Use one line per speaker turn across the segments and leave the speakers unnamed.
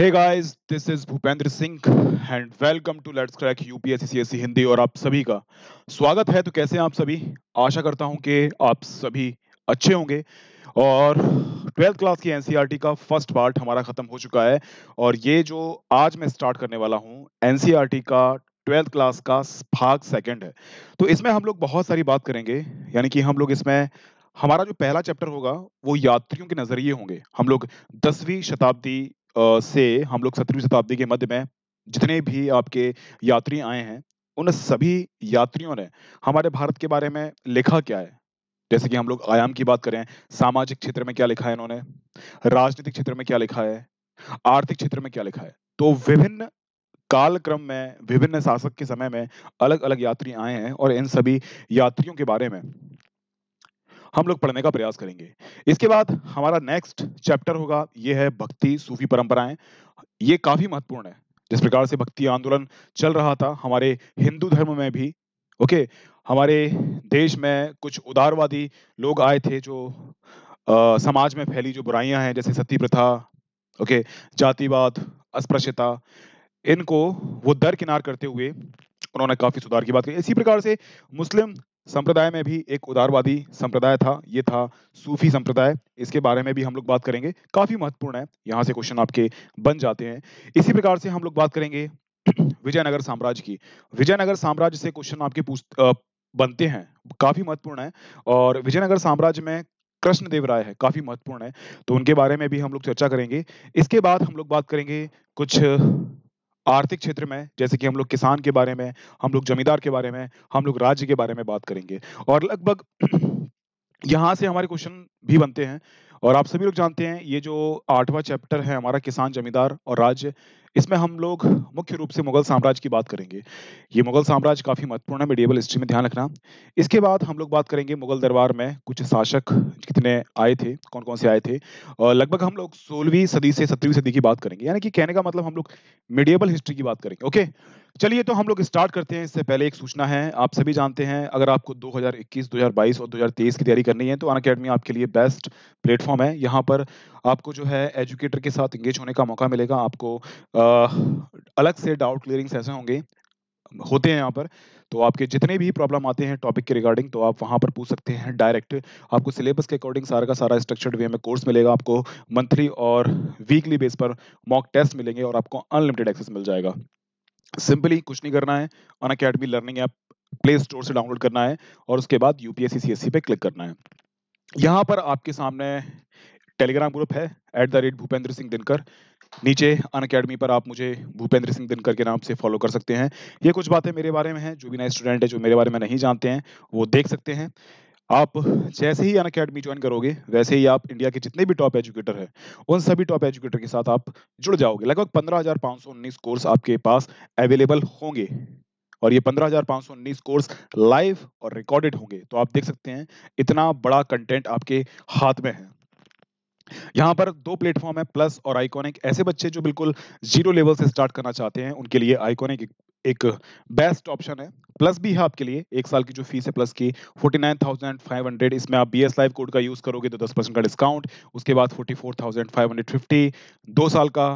Hey guys this is Bhupendra Singh and welcome to let's crack UPSC CSC Hindi और आप सभी का स्वागत है तो कैसे हैं आप सभी आशा करता हूं कि आप सभी अच्छे होंगे और ट्वेल्थ क्लास की एनसीईआरटी e का फर्स्ट पार्ट हमारा ख़त्म हो चुका है और ये जो आज मैं स्टार्ट करने वाला हूँ एनसीईआरटी e का ट्वेल्थ क्लास का भाग सेकेंड है तो इसमें हम लोग बहुत सारी बात करेंगे यानी कि हम लोग इसमें हमारा जो पहला चैप्टर होगा वो यात्रियों के नज़रिए होंगे हम लोग दसवीं शताब्दी से हम लोग सत्रहवीं शताब्दी के मध्य में जितने भी आपके यात्री आए हैं उन सभी यात्रियों ने हमारे भारत के बारे में लिखा क्या है जैसे कि हम लोग आयाम की बात करें सामाजिक क्षेत्र में क्या लिखा है इन्होंने राजनीतिक क्षेत्र में क्या लिखा है आर्थिक क्षेत्र में क्या लिखा है तो विभिन्न कालक्रम में विभिन्न शासक के समय में अलग अलग यात्री आए हैं और इन सभी यात्रियों के बारे में हम लोग पढ़ने का प्रयास करेंगे इसके बाद हमारा नेक्स्ट चैप्टर होगा ये है भक्ति सूफी परंपराएं ये काफी महत्वपूर्ण है जिस प्रकार से भक्ति आंदोलन चल रहा था हमारे हिंदू धर्म में भी ओके हमारे देश में कुछ उदारवादी लोग आए थे जो आ, समाज में फैली जो बुराइयां हैं जैसे सती प्रथा ओके जातिवाद अस्पृश्यता इनको वो दरकिनार करते हुए उन्होंने काफी सुधार की बात की इसी प्रकार से मुस्लिम संप्रदाय में भी एक उदारवादी संप्रदाय था ये था सूफी संप्रदाय इसके बारे में भी हम लोग बात करेंगे काफी महत्वपूर्ण है यहाँ से क्वेश्चन आपके बन जाते हैं इसी प्रकार से हम लोग बात करेंगे विजयनगर साम्राज्य की विजयनगर साम्राज्य से क्वेश्चन आपके पूछ बनते हैं काफी महत्वपूर्ण है और विजयनगर साम्राज्य में कृष्णदेव राय है काफी महत्वपूर्ण है तो उनके बारे में भी हम लोग चर्चा करेंगे इसके बाद हम लोग बात करेंगे कुछ आर्थिक क्षेत्र में जैसे कि हम लोग किसान के बारे में हम लोग जमींदार के बारे में हम लोग राज्य के बारे में बात करेंगे और लगभग यहाँ से हमारे क्वेश्चन भी बनते हैं और आप सभी लोग जानते हैं ये जो आठवां चैप्टर है हमारा किसान जमींदार और राज्य इसमें हम लोग मुख्य रूप से मुगल साम्राज्य की बात करेंगे ये मुगल साम्राज्य काफ़ी महत्वपूर्ण है मेडिएबल हिस्ट्री में ध्यान रखना इसके बाद हम लोग बात करेंगे मुगल दरबार में कुछ शासक कितने आए थे कौन कौन से आए थे और लगभग हम लोग सोलहवीं सदी से सत्रहवीं सदी की बात करेंगे यानी कि कहने का मतलब हम लोग मेडिएबल हिस्ट्री की बात करेंगे ओके चलिए तो हम लोग स्टार्ट करते हैं इससे पहले एक सूचना है आप सभी जानते हैं अगर आपको दो हजार और दो की तैयारी करनी है तो अन आपके लिए बेस्ट प्लेटफॉर्म प्लेटफॉर्म है यहाँ पर आपको जो है एजुकेटर के साथ इंगेज होने का मौका मिलेगा आपको आ, अलग से डाउट क्लियरिंग ऐसे होंगे होते हैं यहाँ पर तो आपके जितने भी प्रॉब्लम आते हैं टॉपिक के रिगार्डिंग तो आप वहाँ पर पूछ सकते हैं डायरेक्ट आपको सिलेबस के अकॉर्डिंग सारा का सारा स्ट्रक्चर्ड वे में कोर्स मिलेगा आपको मंथली और वीकली बेस पर मॉक टेस्ट मिलेंगे और आपको अनलिमिटेड एक्सेस मिल जाएगा सिंपली कुछ नहीं करना है un learning app play store से डाउनलोड करना है और उसके बाद यूपीएससी सी e पे क्लिक करना है यहाँ पर आपके सामने टेलीग्राम ग्रुप है at the rate Bhupendra Singh Dinkar नीचे अन अकेडमी पर आप मुझे भूपेंद्र सिंह दिनकर के नाम से फॉलो कर सकते हैं ये कुछ बातें मेरे बारे में हैं जो भी नए स्टूडेंट है जो मेरे बारे में नहीं जानते हैं वो देख सकते हैं आप जैसे ही अन अकेडमी ज्वाइन करोगे वैसे ही आप इंडिया के जितने भी टॉप एजुकेटर हैं उन सभी टॉप एजुकेटर के साथ आप जुड़ जाओगे लगभग पंद्रह हजार पाँच सौ उन्नीस कोर्स आपके पास अवेलेबल होंगे और ये पंद्रह कोर्स लाइव और रिकॉर्डेड होंगे तो आप देख सकते हैं इतना बड़ा कंटेंट आपके हाथ में है यहाँ पर दो प्लेटफॉर्म है प्लस और आइकॉनिक ऐसे बच्चे जो बिल्कुल जीरो लेवल से स्टार्ट करना चाहते हैं उनके लिए आइकॉनिक एक बेस्ट ऑप्शन है प्लस भी है आपके लिए एक साल की जो फीस है प्लस की 49,500 इसमें आप बी एस लाइव कोड का यूज करोगे तो 10 परसेंट का डिस्काउंट उसके बाद 44,550 दो साल का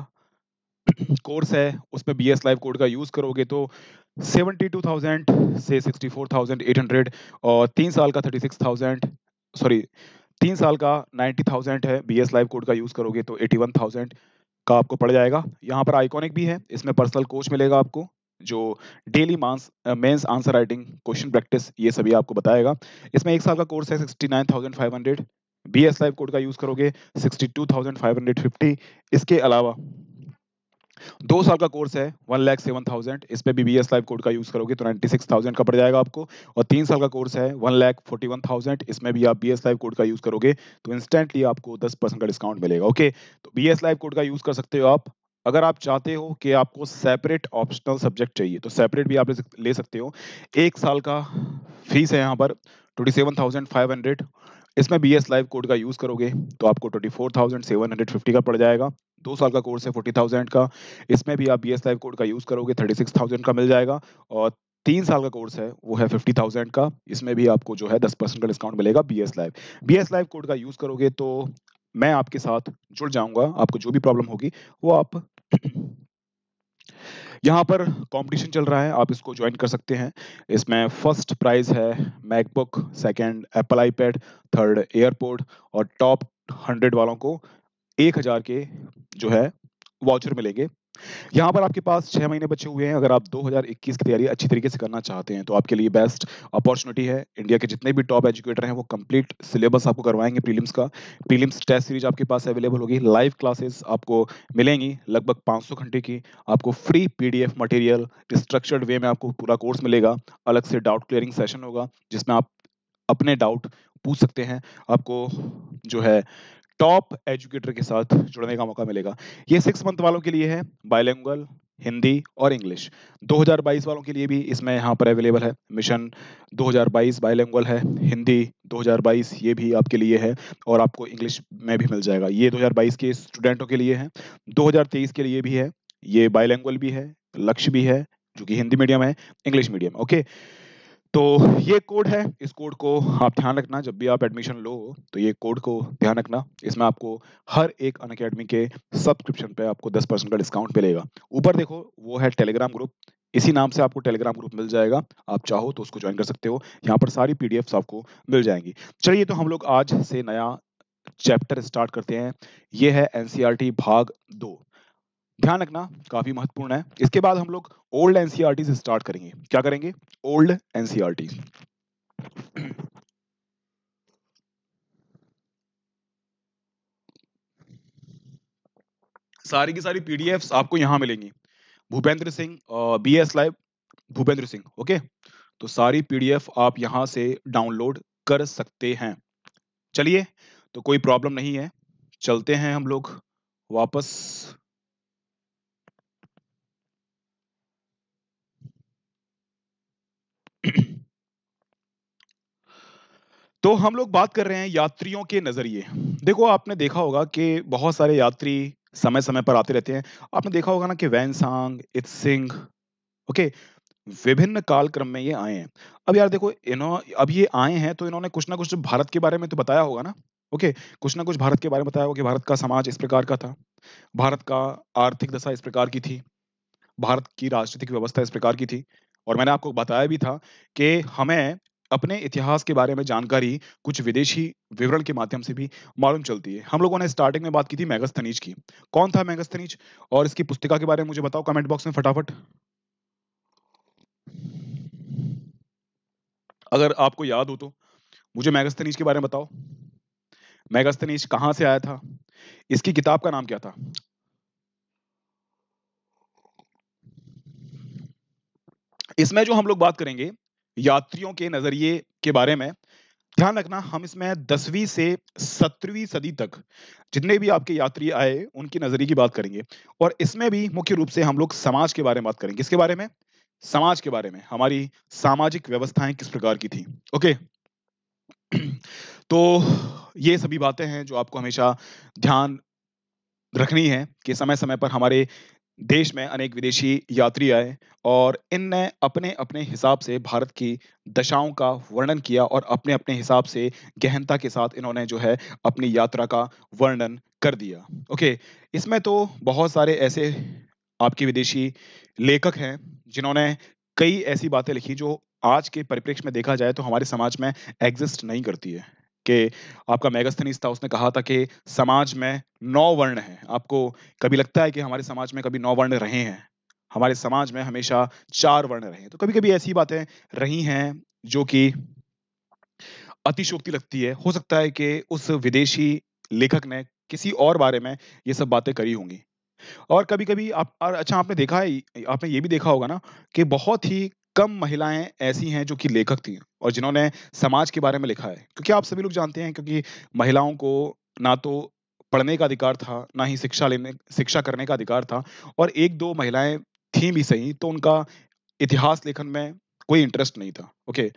कोर्स है उसमें बी एस लाइव कोड का यूज करोगे तो सेवेंटी टू थाउजेंड से sixty four thousand eight hundred और तीन साल का थर्टी सिक्स थाउजेंड सॉरी तीन साल का नाइन्टी थाउजेंड है बी एस लाइव कोड का यूज़ करोगे तो एटी वन थाउजेंड का आपको पड़ जाएगा यहाँ पर आइकॉनिक भी है इसमें पर्सनल कोच मिलेगा आपको जो daily mains mains answer writing question practice ये सभी आपको बताएगा इसमें एक साल का कोर्स है sixty nine thousand five hundred B S live code का यूज़ करोगे sixty two thousand five hundred fifty इसके अलावा दो साल का कोर्स है वन लैख सेवन थाउजेंड इस पर भी बी एस लाइव कोड का यूज करोगे तो नाइन्टी सिक्स थाउजेंड का पड़ जाएगा आपको और तीन साल का कोर्स है one lakh forty one thousand इसमें भी आप बी एस लाइव कोड का यूज करोगे तो इंस्टेंटली आपको दस परसेंट का डिस्काउंट मिलेगा ओके तो बी एस लाइव कोड का यूज कर सकते हो आप अगर आप चाहते हो कि आपको सेपरेट ऑप्शनल सब्जेक्ट चाहिए तो सेपरेट भी आप ले सकते हो एक साल का फीस है यहाँ पर twenty seven thousand five hundred इसमें बी एस लाइव कोड का यूज़ करोगे तो आपको twenty four thousand seven hundred fifty का पड़ जाएगा दो साल का कोर्स है फोर्टी थाउजेंड का इसमें भी आप बी एस लाइव कोड का यूज़ करोगे थर्टी सिक्स थाउजेंड का मिल जाएगा और तीन साल का कोर्स है वो है फिफ्टी थाउजेंड का इसमें भी आपको जो है दस परसेंट का डिस्काउंट मिलेगा B S live B S live code का यूज़ करोगे तो मैं आपके साथ जुड़ जाऊंगा आपको जो भी प्रॉब्लम होगी वो आप यहाँ पर कंपटीशन चल रहा है आप इसको ज्वाइन कर सकते हैं इसमें फर्स्ट प्राइज है MacBook second Apple iPad third airport और टॉप हंड्रेड वालों को एक हजार के जो है वाउचर मिलेंगे यहाँ पर आपके पास छह महीने बचे हुए हैं अगर आप 2021 की तैयारी अच्छी तरीके से करना चाहते हैं तो आपके लिए बेस्ट अपॉर्चुनिटी है इंडिया के जितने भी टॉप एजुकेटर हैं वो कंप्लीट सिलेबस आपको करवाएंगे प्रीलिम्स का प्रीलिम्स टेस्ट सीरीज आपके पास अवेलेबल होगी लाइव क्लासेस आपको मिलेंगी लगभग पांच घंटे की आपको free PDF material structured way में आपको पूरा कोर्स मिलेगा अलग से डाउट क्लियरिंग सेशन होगा जिसमें आप अपने डाउट पूछ सकते हैं आपको जो है टॉप एजुकेटर के साथ जुड़ने का मौका मिलेगा ये सिक्स मंथ वालों के लिए है बायलैंगल हिंदी और इंग्लिश 2022 वालों के लिए भी इसमें यहाँ पर अवेलेबल है मिशन 2022 बायलैंगुअल है हिंदी 2022 ये भी आपके लिए है और आपको इंग्लिश में भी मिल जाएगा ये 2022 के स्टूडेंटों के लिए है 2023 के लिए भी है ये बायलैंगल भी है लक्ष्य भी है जो कि हिंदी मीडियम है इंग्लिश मीडियम ओके okay? तो ये कोड है इस कोड को आप ध्यान रखना जब भी आप एडमिशन लो तो ये कोड को ध्यान रखना इसमें आपको हर एक अन अकेडमी के सब्सक्रिप्शन पे आपको 10 परसेंट का डिस्काउंट मिलेगा ऊपर देखो वो है टेलीग्राम ग्रुप इसी नाम से आपको टेलीग्राम ग्रुप मिल जाएगा आप चाहो तो उसको ज्वाइन कर सकते हो यहाँ पर सारी पी आपको मिल जाएंगी चलिए तो हम लोग आज से नया चैप्टर स्टार्ट करते हैं ये है एन e भाग दो ध्यान रखना काफी महत्वपूर्ण है इसके बाद हम लोग ओल्ड एनसीआरटी से स्टार्ट करेंगे क्या करेंगे ओल्ड एनसीआरटी e सारी की सारी पीडीएफ आपको यहां मिलेंगी Bhupendra Singh B S live Bhupendra Singh okay तो सारी पीडीएफ आप यहां से डाउनलोड कर सकते हैं चलिए तो कोई प्रॉब्लम नहीं है चलते हैं हम लोग वापस तो हम लोग बात कर रहे हैं यात्रियों के नजरिए देखो आपने देखा होगा कि बहुत सारे यात्री समय समय पर आते रहते हैं आपने देखा होगा ना कि वैन सांग इत सिंह ओके विभिन्न कालक्रम में ये आए हैं अब यार देखो इन्हों अब ये आए हैं तो इन्होंने कुछ ना कुछ भारत के बारे में तो बताया होगा ना ओके कुछ ना कुछ भारत के बारे में बताया होगा कि भारत का समाज इस प्रकार का था भारत का आर्थिक दशा इस प्रकार की थी भारत की राजनीतिक व्यवस्था इस प्रकार की थी और मैंने आपको बताया भी था कि हमें अपने इतिहास के बारे में जानकारी कुछ विदेशी विवरण के माध्यम से भी मालूम चलती है हम लोगों ने स्टार्टिंग में बात की थी मैगस्थनीज की कौन था मैगस्थनीज और इसकी पुस्तिका के बारे में मुझे बताओ कमेंट बॉक्स में फटाफट अगर आपको याद हो तो मुझे मैगस्थनीज के बारे में बताओ मैगस्थनीज कहां से आया था इसकी किताब का नाम क्या था इसमें जो हम लोग बात करेंगे यात्रियों के नजरिए के बारे में ध्यान रखना हम इसमें दसवीं से सत्रहवीं सदी तक जितने भी आपके यात्री आए उनकी नजरिए की बात करेंगे और इसमें भी मुख्य रूप से हम लोग समाज के बारे में बात करेंगे किसके बारे में समाज के बारे में हमारी सामाजिक व्यवस्थाएं किस प्रकार की थी ओके तो ये सभी बातें हैं जो आपको हमेशा ध्यान रखनी है कि समय समय पर हमारे देश में अनेक विदेशी यात्री आए और इनने अपने अपने हिसाब से भारत की दशाओं का वर्णन किया और अपने अपने हिसाब से गहनता के साथ इन्होंने जो है अपनी यात्रा का वर्णन कर दिया ओके इसमें तो बहुत सारे ऐसे आपके विदेशी लेखक हैं जिन्होंने कई ऐसी बातें लिखी जो आज के परिप्रेक्ष्य में देखा जाए तो हमारे समाज में एग्जिस्ट नहीं करती है कि आपका मेगास्थनीस था उसने कहा था कि समाज में नौ वर्ण हैं आपको कभी लगता है कि हमारे समाज में कभी नौ वर्ण रहे हैं हमारे समाज में हमेशा चार वर्ण रहे हैं तो कभी कभी ऐसी बातें रही हैं जो कि अतिशोक्ति लगती है हो सकता है कि उस विदेशी लेखक ने किसी और बारे में ये सब बातें करी होंगी और कभी कभी आप अच्छा आपने देखा है आपने ये भी देखा होगा ना कि बहुत ही कम महिलाएं ऐसी हैं जो कि लेखक थी और जिन्होंने समाज के बारे में लिखा है क्योंकि आप सभी लोग जानते हैं क्योंकि महिलाओं को ना तो पढ़ने का अधिकार था ना ही शिक्षा लेने शिक्षा करने का अधिकार था और एक दो महिलाएं थी भी सही तो उनका इतिहास लेखन में कोई इंटरेस्ट नहीं था ओके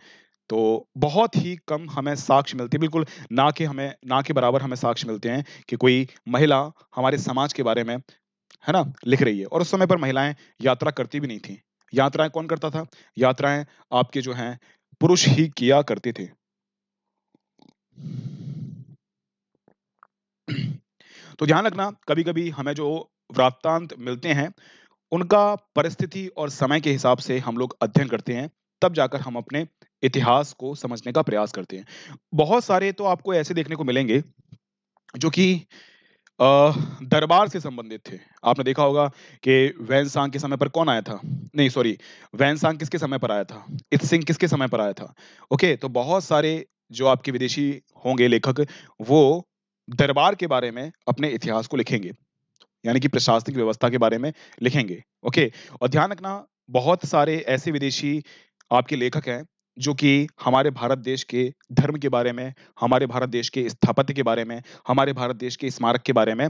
तो बहुत ही कम हमें साक्ष्य मिलते हैं बिल्कुल ना के हमें ना के बराबर हमें साक्ष्य मिलते हैं कि कोई महिला हमारे समाज के बारे में है ना लिख रही है और उस समय पर महिलाएं यात्रा करती भी नहीं थी यात्राएं कौन करता था यात्राएं आपके जो हैं पुरुष ही किया करते थे तो ध्यान रखना कभी कभी हमें जो वृत्तांत मिलते हैं उनका परिस्थिति और समय के हिसाब से हम लोग अध्ययन करते हैं तब जाकर हम अपने इतिहास को समझने का प्रयास करते हैं बहुत सारे तो आपको ऐसे देखने को मिलेंगे जो कि दरबार से संबंधित थे आपने देखा होगा कि वैन सांग के समय पर कौन आया था नहीं सॉरी वैन सांग किसके समय पर आया था इत सिंह किसके समय पर आया था ओके तो बहुत सारे जो आपके विदेशी होंगे लेखक वो दरबार के बारे में अपने इतिहास को लिखेंगे यानी कि प्रशासनिक व्यवस्था के बारे में लिखेंगे ओके और ध्यान रखना बहुत सारे ऐसे विदेशी आपके लेखक हैं जो कि हमारे भारत देश के धर्म के बारे में हमारे भारत देश के स्थापत्य के बारे में हमारे भारत देश के स्मारक के बारे में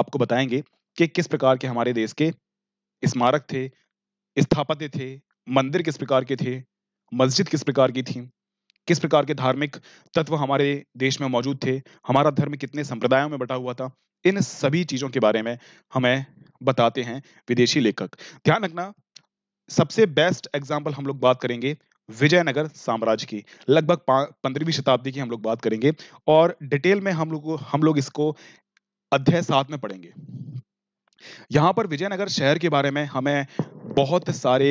आपको बताएंगे कि किस प्रकार के हमारे देश के स्मारक थे स्थापत्य थे मंदिर किस प्रकार के थे मस्जिद किस प्रकार की थी किस प्रकार के धार्मिक तत्व हमारे देश में मौजूद थे हमारा धर्म कितने संप्रदायों में बटा हुआ था इन सभी चीजों के बारे में हमें बताते हैं विदेशी लेखक ध्यान रखना सबसे बेस्ट एग्जाम्पल हम लोग बात करेंगे विजयनगर साम्राज्य की लगभग पंद्रहवीं शताब्दी की हम लोग बात करेंगे और डिटेल में हम लोग हम लोग इसको अध्याय सात में पढ़ेंगे यहाँ पर विजयनगर शहर के बारे में हमें बहुत सारे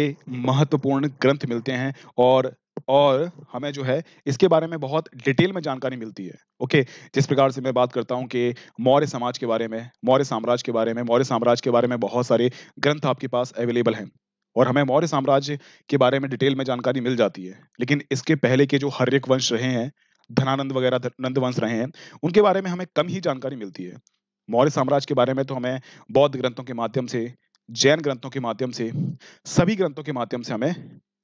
महत्वपूर्ण ग्रंथ मिलते हैं और और हमें जो है इसके बारे में बहुत डिटेल में जानकारी मिलती है ओके जिस प्रकार से मैं बात करता हूँ कि मौर्य समाज के बारे में मौर्य साम्राज्य के बारे में मौर्य साम्राज्य के बारे में बहुत सारे ग्रंथ आपके पास अवेलेबल हैं और हमें मौर्य साम्राज्य के बारे में डिटेल में जानकारी मिल जाती है लेकिन इसके पहले के जो हर्यक वंश रहे हैं धनानंद वगैरह नंद वंश रहे हैं उनके बारे में हमें कम ही जानकारी मिलती है मौर्य साम्राज्य के बारे में तो हमें बौद्ध ग्रंथों के माध्यम से जैन ग्रंथों के माध्यम से सभी ग्रंथों के माध्यम से हमें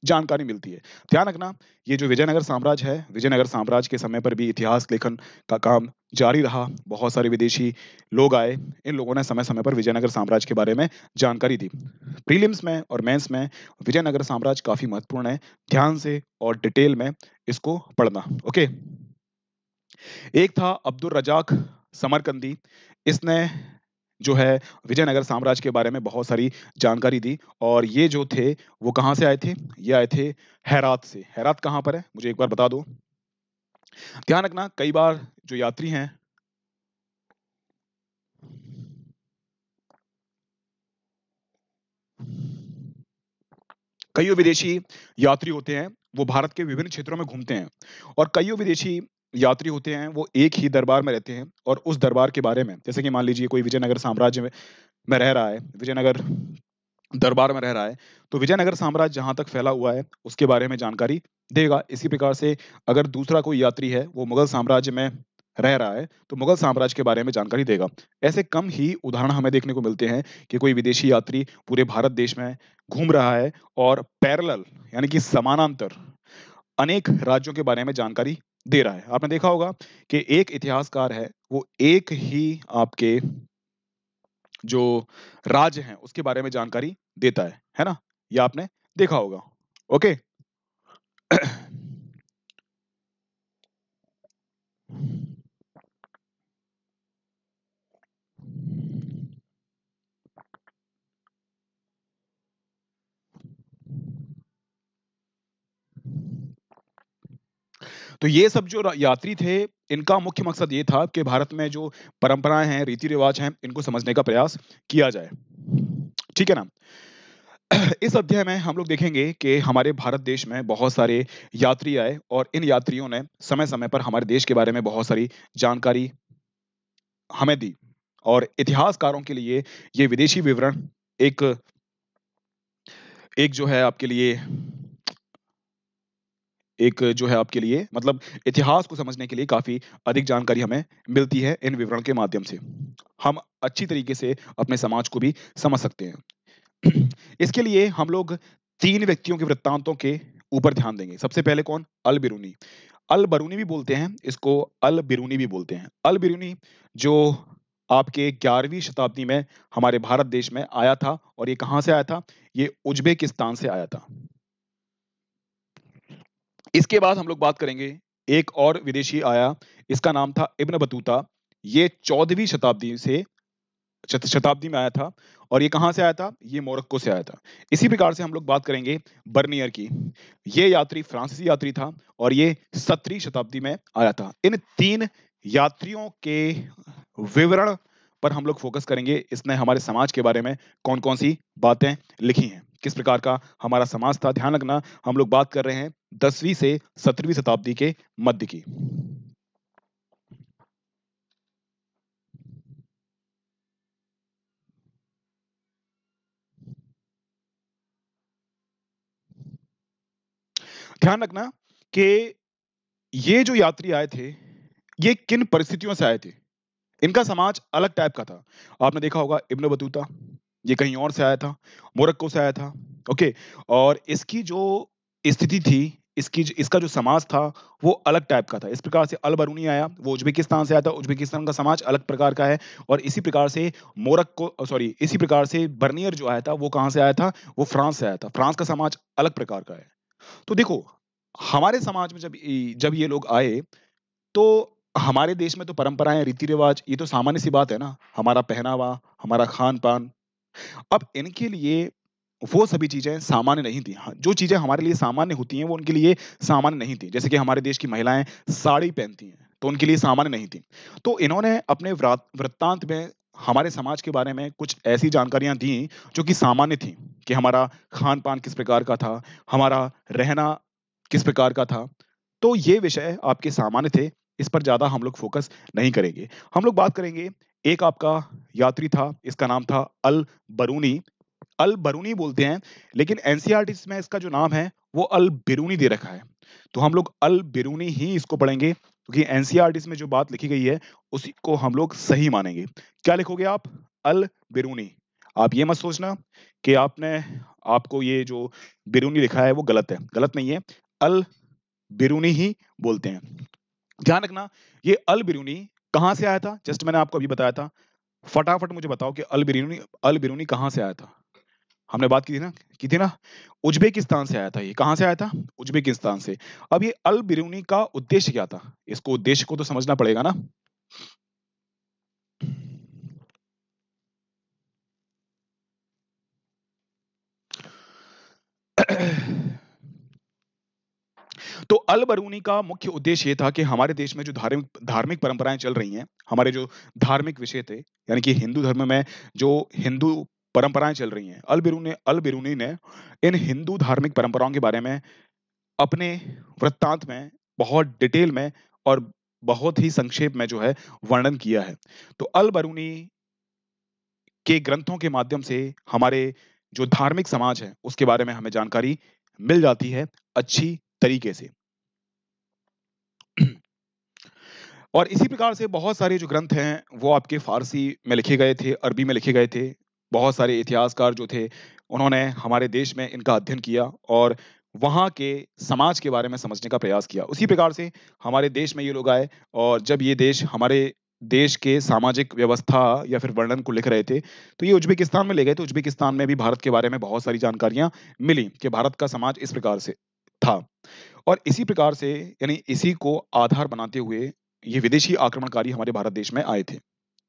जानकारी मिलती है ध्यान रखना ये जो विजयनगर साम्राज्य है विजयनगर साम्राज्य के समय पर भी इतिहास लेखन का काम जारी रहा बहुत सारे विदेशी लोग आए इन लोगों ने समय समय पर विजयनगर साम्राज्य के बारे में जानकारी दी प्रीलिम्स में और मेंस में विजयनगर साम्राज्य काफी महत्वपूर्ण है ध्यान से और डिटेल में इसको पढ़ना ओके एक था अब्दुल रजाक समरकंदी इसने जो है विजयनगर साम्राज्य के बारे में बहुत सारी जानकारी दी और ये जो थे वो कहाँ से आए थे ये आए थे हैरात से हैरात कहाँ पर है मुझे एक बार बता दो ध्यान रखना कई बार जो यात्री हैं कई विदेशी यात्री होते हैं वो भारत के विभिन्न क्षेत्रों में घूमते हैं और कई विदेशी यात्री होते हैं वो एक ही दरबार में रहते हैं और उस दरबार के बारे में जैसे कि मान लीजिए कोई विजयनगर साम्राज्य में में रह रहा है विजयनगर दरबार में रह रहा है तो विजयनगर साम्राज्य जहाँ तक फैला हुआ है उसके बारे में जानकारी देगा इसी प्रकार से अगर दूसरा कोई यात्री है वो मुगल साम्राज्य में रह रहा है तो मुगल साम्राज्य के बारे में जानकारी देगा ऐसे कम ही उदाहरण हमें देखने को मिलते हैं कि कोई विदेशी यात्री पूरे भारत देश में घूम रहा है और पैरल यानी कि समानांतर अनेक राज्यों के बारे में जानकारी दे रहा है आपने देखा होगा कि एक इतिहासकार है वो एक ही आपके जो राज्य हैं उसके बारे में जानकारी देता है है ना ये आपने देखा होगा ओके तो ये सब जो यात्री थे इनका मुख्य मकसद ये था कि भारत में जो परंपराएं हैं रीति रिवाज हैं इनको समझने का प्रयास किया जाए ठीक है ना इस अध्याय में हम लोग देखेंगे कि हमारे भारत देश में बहुत सारे यात्री आए और इन यात्रियों ने समय समय पर हमारे देश के बारे में बहुत सारी जानकारी हमें दी और इतिहासकारों के लिए ये विदेशी विवरण एक एक जो है आपके लिए एक जो है आपके लिए मतलब इतिहास को समझने के लिए काफ़ी अधिक जानकारी हमें मिलती है इन विवरण के माध्यम से हम अच्छी तरीके से अपने समाज को भी समझ सकते हैं इसके लिए हम लोग तीन व्यक्तियों के वृत्तांतों के ऊपर ध्यान देंगे सबसे पहले कौन अल बिरूनी अल बरूनी भी बोलते हैं इसको अल बिरूनी भी बोलते हैं अल बिरूनी जो आपके ग्यारहवीं शताब्दी में हमारे भारत देश में आया था और ये कहाँ से आया था ये उज्बेकिस्तान से आया था इसके बाद हम लोग बात करेंगे एक और विदेशी आया इसका नाम था इब्न बतूता ये चौदहवीं शताब्दी से शताब्दी में आया था और ये कहाँ से आया था ये मोरक्को से आया था इसी प्रकार से हम लोग बात करेंगे बर्नियर की ये यात्री फ्रांसीसी यात्री था और ये सत्रहवीं शताब्दी में आया था इन तीन यात्रियों के विवरण पर हम लोग फोकस करेंगे इसने हमारे समाज के बारे में कौन कौन सी बातें लिखी हैं किस प्रकार का हमारा समाज था ध्यान रखना हम लोग बात कर रहे हैं दसवीं से सत्रहवीं शताब्दी के मध्य की ध्यान रखना कि ये जो यात्री आए थे ये किन परिस्थितियों से आए थे इनका समाज अलग टाइप का था आपने देखा होगा इब्न बतूता ये कहीं और से आया था मोरक्को से आया था ओके और इसकी जो स्थिति थी इसकी इसका जो समाज था वो अलग टाइप का था इस प्रकार से अल बरूनी आया वो उज्बेकिस्तान से आया था उज्बेकिस्तान का समाज अलग प्रकार का है और इसी प्रकार से मोरक को सॉरी इसी प्रकार से बर्नियर जो आया था वो कहाँ से आया था वो फ्रांस से आया था फ्रांस का समाज अलग प्रकार का है तो देखो हमारे समाज में जब जब ये लोग आए तो हमारे देश में तो परंपराएं रीति रिवाज ये तो सामान्य सी बात है ना हमारा पहनावा हमारा खान पान अब इनके लिए वो सभी चीज़ें सामान्य नहीं थी हाँ, जो चीज़ें हमारे लिए सामान्य होती हैं वो उनके लिए सामान्य नहीं थी जैसे कि हमारे देश की महिलाएं साड़ी पहनती हैं तो उनके लिए सामान्य नहीं थी तो इन्होंने अपने वृत्तांत में हमारे समाज के बारे में कुछ ऐसी जानकारियां दी जो कि सामान्य थी कि हमारा खान पान किस प्रकार का था हमारा रहना किस प्रकार का था तो ये विषय आपके सामान्य थे इस पर ज़्यादा हम लोग फोकस नहीं करेंगे हम लोग बात करेंगे एक आपका यात्री था इसका नाम था अल बरूनी अल बरूनी बोलते हैं लेकिन एनसीआर में इसका जो नाम है वो अल बिरूनी दे रखा है तो हम लोग अल बिरूनी ही इसको पढ़ेंगे क्योंकि तो एनसीआर में जो बात लिखी गई है उसी को हम लोग सही मानेंगे क्या लिखोगे आप अल बिरूनी आप ये मत सोचना कि आपने आपको ये जो बिरूनी लिखा है वो गलत है गलत नहीं है अल बिरूनी ही बोलते हैं ध्यान रखना ये अल बिरूनी कहाँ से आया था जस्ट मैंने आपको अभी बताया था फटाफट मुझे बताओ कि अल बिरूनी अल बिरूनी कहाँ से आया था हमने बात की थी ना की थी ना उज्बेकिस्तान से आया था ये कहां से आया था उज्बेकिस्तान से अब ये अल बिरूनी का उद्देश्य क्या था इसको उद्देश्य को तो समझना पड़ेगा ना तो अल बरूनी का मुख्य उद्देश्य ये था कि हमारे देश में जो धार्मिक धार्मिक परंपराएं चल रही हैं हमारे जो धार्मिक विषय थे यानी कि हिंदू धर्म में जो हिंदू परंपराएं चल रही हैं अल बिरूनी अल बिरूनी ने इन हिंदू धार्मिक परंपराओं के बारे में अपने वृत्तांत में बहुत डिटेल में और बहुत ही संक्षेप में जो है वर्णन किया है तो अल बरूनी के ग्रंथों के माध्यम से हमारे जो धार्मिक समाज है उसके बारे में हमें जानकारी मिल जाती है अच्छी तरीके से और इसी प्रकार से बहुत सारे जो ग्रंथ हैं वो आपके फारसी में लिखे गए थे अरबी में लिखे गए थे बहुत सारे इतिहासकार जो थे उन्होंने हमारे देश में इनका अध्ययन किया और वहाँ के समाज के बारे में समझने का प्रयास किया उसी प्रकार से हमारे देश में ये लोग आए और जब ये देश हमारे देश के सामाजिक व्यवस्था या फिर वर्णन को लिख रहे थे तो ये उज्बेकिस्तान में ले गए तो उज्बेकिस्तान में भी भारत के बारे में बहुत सारी जानकारियाँ मिली कि भारत का समाज इस प्रकार से था और इसी प्रकार से यानी इसी को आधार बनाते हुए ये विदेशी आक्रमणकारी हमारे भारत देश में आए थे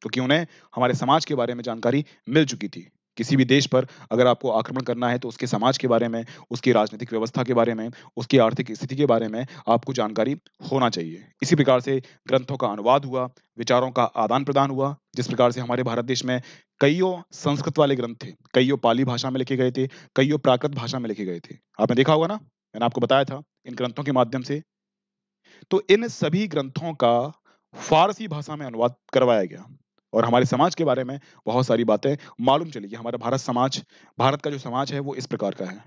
क्योंकि उन्हें हमारे समाज के बारे में जानकारी मिल चुकी थी किसी भी देश पर अगर आपको आक्रमण करना है तो उसके समाज के बारे में उसकी राजनीतिक व्यवस्था के बारे में उसकी आर्थिक स्थिति के बारे में आपको जानकारी होना चाहिए इसी प्रकार से ग्रंथों का अनुवाद हुआ विचारों का आदान प्रदान हुआ जिस प्रकार से हमारे भारत देश में कईयों संस्कृत वाले ग्रंथ थे कईयों पाली भाषा में लिखे गए थे कईयों प्राकृत भाषा में लिखे गए थे आपने देखा होगा ना मैंने आपको बताया था इन ग्रंथों के माध्यम से तो इन सभी ग्रंथों का फारसी भाषा में अनुवाद करवाया गया और हमारे समाज के बारे में बहुत सारी बातें मालूम चली कि हमारा भारत समाज भारत का जो समाज है वो इस प्रकार का है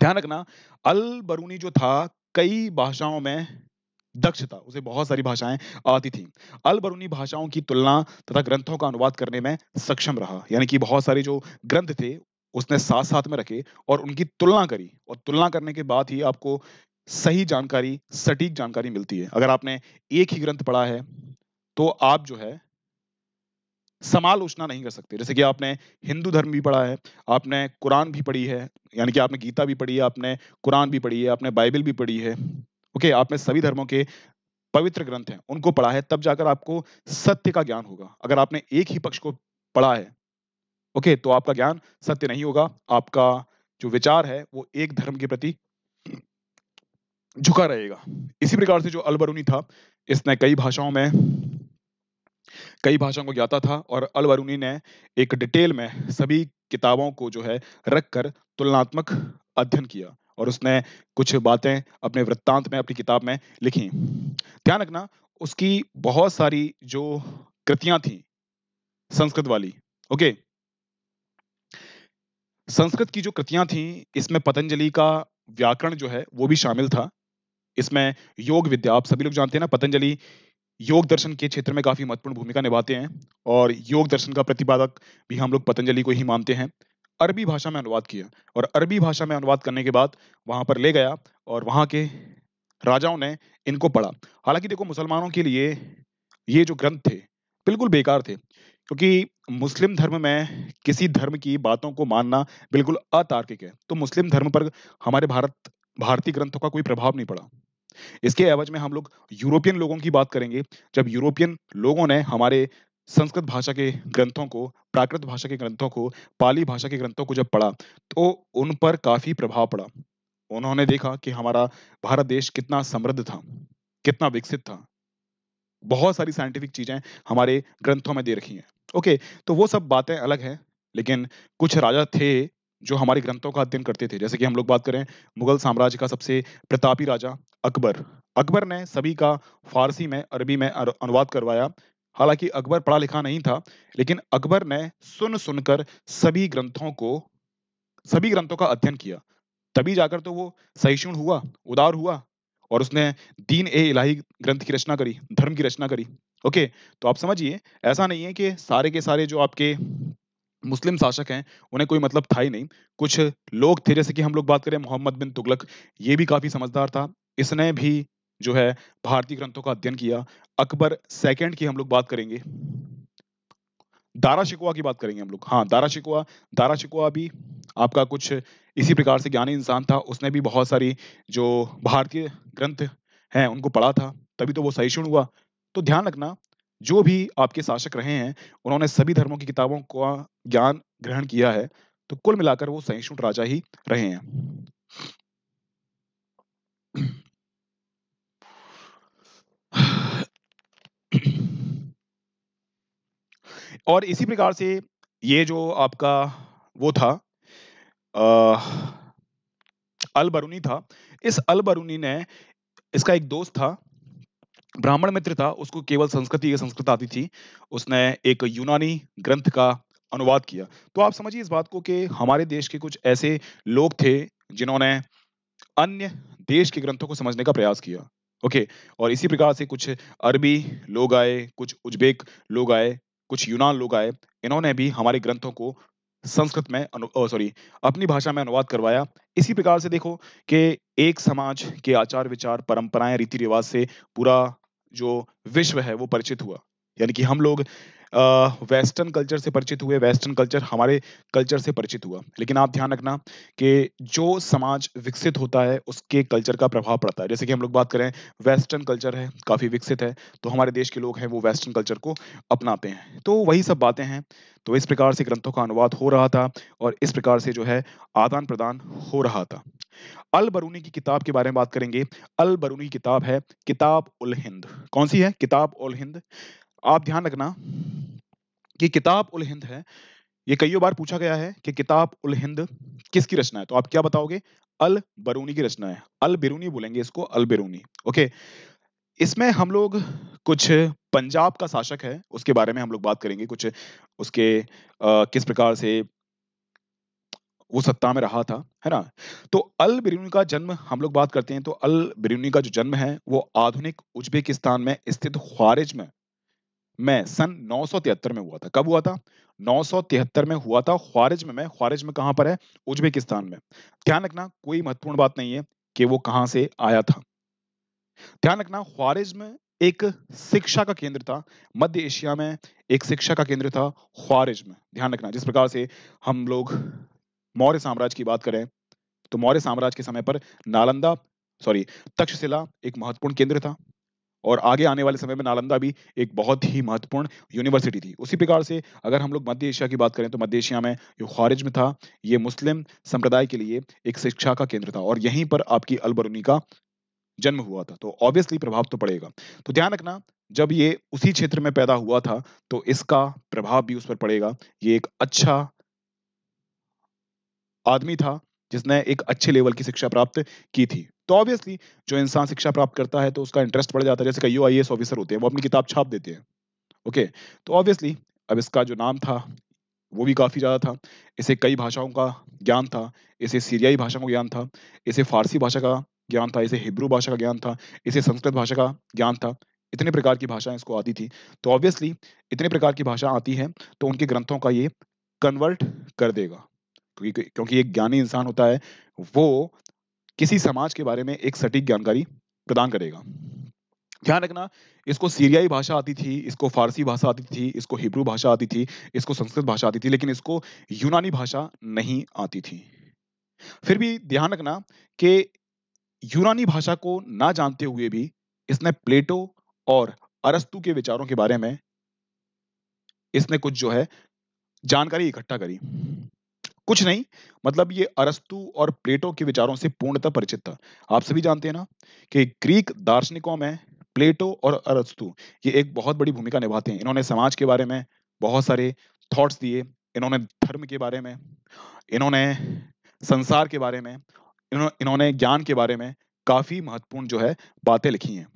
ध्यान रखना अल बरूनी जो था कई भाषाओं में दक्ष था उसे बहुत सारी भाषाएं आती थी अल बरूनी भाषाओं की तुलना तथा ग्रंथों का अनुवाद करने में सक्षम रहा यानी कि बहुत सारे जो ग्रंथ थे उसने साथ साथ में रखे और उनकी तुलना करी और तुलना करने के बाद ही आपको सही जानकारी सटीक जानकारी मिलती है अगर आपने एक ही ग्रंथ पढ़ा है तो आप जो है समालोचना नहीं कर सकते जैसे कि आपने हिंदू धर्म भी पढ़ा है आपने कुरान भी पढ़ी है यानी कि आपने गीता भी पढ़ी है आपने कुरान भी पढ़ी है आपने बाइबल भी पढ़ी है ओके आपने सभी धर्मों के पवित्र ग्रंथ हैं उनको पढ़ा है तब जाकर आपको सत्य का ज्ञान होगा अगर आपने एक ही पक्ष को पढ़ा है ओके तो आपका ज्ञान सत्य नहीं होगा आपका जो विचार है वो एक धर्म के प्रति झुका रहेगा इसी प्रकार से जो अलबरूनी था इसने कई भाषाओं में कई भाषाओं को ज्ञाता था और अलवरूनी ने एक डिटेल में सभी किताबों को जो है रख कर तुलनात्मक अध्ययन किया और उसने कुछ बातें अपने वृत्तांत में अपनी किताब में लिखी ध्यान रखना उसकी बहुत सारी जो कृतियां थी संस्कृत वाली ओके संस्कृत की जो कृतियां थी इसमें पतंजलि का व्याकरण जो है वो भी शामिल था इसमें योग विद्या आप सभी लोग जानते हैं ना पतंजलि योग दर्शन के क्षेत्र में काफी महत्वपूर्ण भूमिका निभाते हैं और योग दर्शन का प्रतिपादक भी हम लोग पतंजलि को ही मानते हैं अरबी भाषा में अनुवाद किया और अरबी भाषा में अनुवाद करने के बाद वहां पर ले गया और वहां के राजाओं ने इनको पढ़ा हालांकि देखो मुसलमानों के लिए ये जो ग्रंथ थे बिल्कुल बेकार थे क्योंकि मुस्लिम धर्म में किसी धर्म की बातों को मानना बिल्कुल अतार्किक है तो मुस्लिम धर्म पर हमारे भारत भारतीय ग्रंथों का कोई प्रभाव नहीं पड़ा इसके एवज में हम लोग यूरोपियन लोगों की बात करेंगे जब यूरोपियन लोगों ने हमारे संस्कृत भाषा के ग्रंथों को प्राकृत भाषा के ग्रंथों को पाली भाषा के ग्रंथों को जब पढ़ा तो उन पर काफी प्रभाव पड़ा उन्होंने देखा कि हमारा भारत देश कितना समृद्ध था कितना विकसित था बहुत सारी साइंटिफिक चीजें हमारे ग्रंथों में दे रखी हैं ओके तो वो सब बातें अलग हैं लेकिन कुछ राजा थे जो हमारे ग्रंथों का अध्ययन करते थे जैसे कि हम लोग बात करें मुगल साम्राज्य का सबसे प्रतापी राजा अकबर अकबर ने सभी का फारसी में अरबी में अनुवाद करवाया हालांकि अकबर पढ़ा लिखा नहीं था लेकिन अकबर ने सुन सुनकर सभी ग्रंथों को सभी ग्रंथों का अध्ययन किया तभी जाकर तो वो सहिष्णु हुआ उदार हुआ और उसने दीन ए इलाही ग्रंथ की रचना करी धर्म की रचना करी ओके तो आप समझिए ऐसा नहीं है कि सारे के सारे जो आपके मुस्लिम शासक हैं उन्हें कोई मतलब था ही नहीं कुछ लोग थे जैसे कि हम लोग बात करें मोहम्मद बिन तुगलक ये भी काफ़ी समझदार था इसने भी जो है भारतीय ग्रंथों का अध्ययन किया अकबर सेकंड की हम लोग बात करेंगे दारा शिकवा की बात करेंगे हम लोग हाँ दारा शिकवा दारा शिकवा भी आपका कुछ इसी प्रकार से ज्ञानी इंसान था उसने भी बहुत सारी जो भारतीय ग्रंथ हैं उनको पढ़ा था तभी तो वो सहिष्णु हुआ तो ध्यान रखना जो भी आपके शासक रहे हैं उन्होंने सभी धर्मों की किताबों का ज्ञान ग्रहण किया है तो कुल मिलाकर वो सहिष्णु राजा ही रहे हैं और इसी प्रकार से ये जो आपका वो था अल बरूनी था इस अल बरूनी ने इसका एक दोस्त था ब्राह्मण मित्र था उसको केवल संस्कृति या संस्कृत आती थी उसने एक यूनानी ग्रंथ का अनुवाद किया तो आप समझिए इस बात को कि हमारे देश के कुछ ऐसे लोग थे जिन्होंने अन्य देश के ग्रंथों को समझने का प्रयास किया ओके और इसी प्रकार से कुछ अरबी लोग आए कुछ उज्बेक लोग आए कुछ यूनान लोग आए इन्होंने भी हमारे ग्रंथों को संस्कृत में सॉरी अपनी भाषा में अनुवाद करवाया इसी प्रकार से देखो कि एक समाज के आचार विचार परंपराएं रीति रिवाज से पूरा जो विश्व है वो परिचित हुआ यानी कि हम लोग वेस्टर्न कल्चर से परिचित हुए वेस्टर्न कल्चर हमारे कल्चर से परिचित हुआ लेकिन आप ध्यान रखना कि जो समाज विकसित होता है उसके कल्चर का प्रभाव पड़ता है जैसे कि हम लोग बात करें वेस्टर्न कल्चर है काफ़ी विकसित है तो हमारे देश के लोग हैं वो वेस्टर्न कल्चर को अपनाते हैं तो वही सब बातें हैं तो इस प्रकार से ग्रंथों का अनुवाद हो रहा था और इस प्रकार से जो है आदान प्रदान हो रहा था अल बरूनी की किताब के बारे में बात करेंगे अल बरूनी किताब है किताब उल हिंद कौन सी है किताब उल हिंद आप ध्यान रखना कि किताब उल हिंद है ये कई बार पूछा गया है कि किताब उल हिंद किसकी रचना है तो आप क्या बताओगे अल बरूनी की रचना है अल बिरूनी बोलेंगे इसको अल बिरूनी ओके इसमें हम लोग कुछ पंजाब का शासक है उसके बारे में हम लोग बात करेंगे कुछ उसके आ, किस प्रकार से वो सत्ता में रहा था है ना तो अल बिरूनी का जन्म हम लोग बात करते हैं तो अल बिरूनी का जो जन्म है वो आधुनिक उज्बेकिस्तान में स्थित ख्वारिज में में सन 973 में हुआ था कब हुआ था 973 में हुआ था ख्वारिज में ख्वारिज में कहां पर है उज्बेकिस्तान में ध्यान रखना कोई महत्वपूर्ण बात नहीं है कि वो कहां से आया था ध्यान रखना में एक शिक्षा का केंद्र था मध्य एशिया में एक शिक्षा का केंद्र था में ध्यान रखना जिस प्रकार से हम लोग मौर्य साम्राज्य की बात करें तो मौर्य साम्राज्य के समय पर नालंदा सॉरी तक्षशिला एक महत्वपूर्ण केंद्र था और आगे आने वाले समय में नालंदा भी एक बहुत ही महत्वपूर्ण यूनिवर्सिटी थी उसी प्रकार से अगर हम लोग मध्य एशिया की बात करें तो मध्य एशिया में जो खारिज में था ये मुस्लिम संप्रदाय के लिए एक शिक्षा का केंद्र था और यहीं पर आपकी अलबरूनी का जन्म हुआ था तो ऑब्वियसली प्रभाव तो पड़ेगा तो ध्यान रखना जब ये उसी क्षेत्र में पैदा हुआ था तो इसका प्रभाव भी उस पर पड़ेगा ये एक अच्छा आदमी था जिसने एक अच्छे लेवल की शिक्षा प्राप्त की थी तो ऑब्वियसली जो इंसान शिक्षा प्राप्त करता है तो उसका इंटरेस्ट बढ़ जाता है जैसे कई आई ऑफिसर होते हैं वो अपनी किताब छाप देते हैं ओके तो ऑब्वियसली अब इसका जो नाम था वो भी काफ़ी ज़्यादा था इसे कई भाषाओं का ज्ञान था इसे सीरियाई भाषा का ज्ञान था इसे फारसी भाषा का ज्ञान था इसे हिब्रू भाषा का ज्ञान था इसे संस्कृत भाषा का ज्ञान था इतने प्रकार की भाषाएं इसको आती थी तो ऑब्वियसली इतने प्रकार की भाषा आती है तो उनके ग्रंथों का ये कन्वर्ट कर देगा क्योंकि क्योंकि एक ज्ञानी इंसान होता है वो किसी समाज के बारे में एक सटीक जानकारी प्रदान करेगा ध्यान रखना इसको सीरियाई भाषा आती थी इसको फारसी भाषा आती थी इसको हिब्रू भाषा आती थी इसको संस्कृत भाषा आती थी लेकिन इसको यूनानी भाषा नहीं आती थी फिर भी ध्यान रखना कि यूनानी भाषा को ना जानते हुए भी इसने प्लेटो और अरस्तु के विचारों के बारे में इसने कुछ जो है जानकारी इकट्ठा करी कुछ नहीं मतलब ये अरस्तु और प्लेटो के विचारों से पूर्णतः परिचित था आप सभी जानते हैं ना कि ग्रीक दार्शनिकों में प्लेटो और अरस्तु ये एक बहुत बड़ी भूमिका निभाते हैं इन्होंने समाज के बारे में बहुत सारे थॉट्स दिए इन्होंने धर्म के बारे में इन्होंने संसार के बारे में इन्होंने ज्ञान के बारे में काफी महत्वपूर्ण जो है बातें लिखी हैं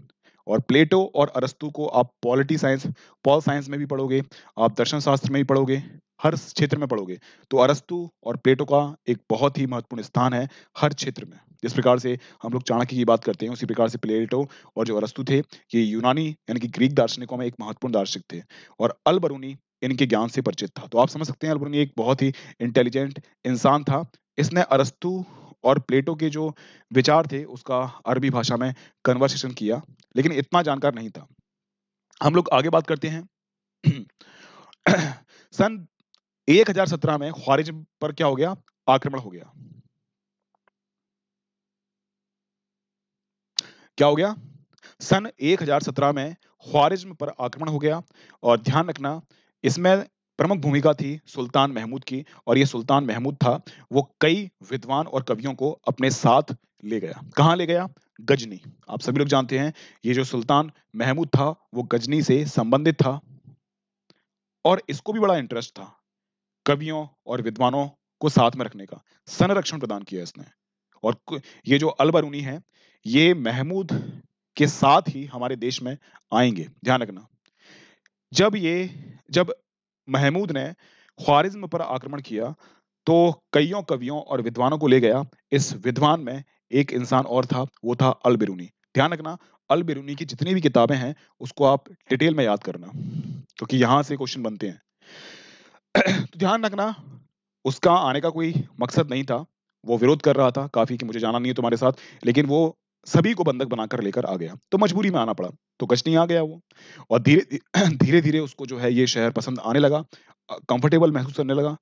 और प्लेटो और अरस्तु को आप पॉलिटी साइंस पॉल साइंस में भी पढ़ोगे आप दर्शन शास्त्र में भी पढ़ोगे हर क्षेत्र में पढ़ोगे तो अरस्तु और प्लेटो का एक बहुत ही महत्वपूर्ण स्थान है हर क्षेत्र में जिस प्रकार से हम लोग चाणक्य की बात करते हैं उसी प्रकार से प्लेटो और जो अरस्तु थे ये यूनानी यानी कि ग्रीक दार्शनिकों में एक महत्वपूर्ण दार्शनिक थे और अलबरूनी इनके ज्ञान से परिचित था तो आप समझ सकते हैं अलबरूनी एक बहुत ही इंटेलिजेंट इंसान था इसने अरस्तु और प्लेटो के जो विचार थे उसका अरबी भाषा में कन्वर्सेशन किया लेकिन इतना जानकार नहीं था हम लोग आगे बात करते हैं सन हजार सत्रह में ख्वारिज पर क्या हो गया आक्रमण हो गया क्या हो गया सन 1017 में ख्वारिज्म पर आक्रमण हो गया और ध्यान रखना इसमें प्रमुख भूमिका थी सुल्तान महमूद की और ये सुल्तान महमूद था वो कई विद्वान और कवियों को अपने साथ ले गया कहा ले गया गजनी आप सभी लोग जानते हैं ये जो सुल्तान महमूद था वो गजनी से संबंधित था और इसको भी बड़ा इंटरेस्ट था कवियों और विद्वानों को साथ में रखने का संरक्षण प्रदान किया इसने और ये जो अलबरूनी है ये महमूद के साथ ही हमारे देश में आएंगे ध्यान रखना जब ये जब महमूद ने ख्वारिज्म पर आक्रमण किया तो कईयों कवियों और विद्वानों को ले गया इस विद्वान में एक इंसान और था वो था अल बिरूनी ध्यान रखना अल बिरूनी की जितनी भी किताबें हैं उसको आप डिटेल में याद करना क्योंकि तो से क्वेश्चन बनते हैं तो ध्यान रखना उसका आने का कोई मकसद नहीं था वो विरोध कर रहा था काफी कि मुझे जाना नहीं है तुम्हारे साथ लेकिन वो सभी को बंधक बनाकर लेकर आ गया तो मजबूरी में आना पड़ा तो नहीं आ गया वो और धीरे धीरे धीरे उसको जो है ये शहर पसंद आने लगा कंफर्टेबल महसूस करने लगा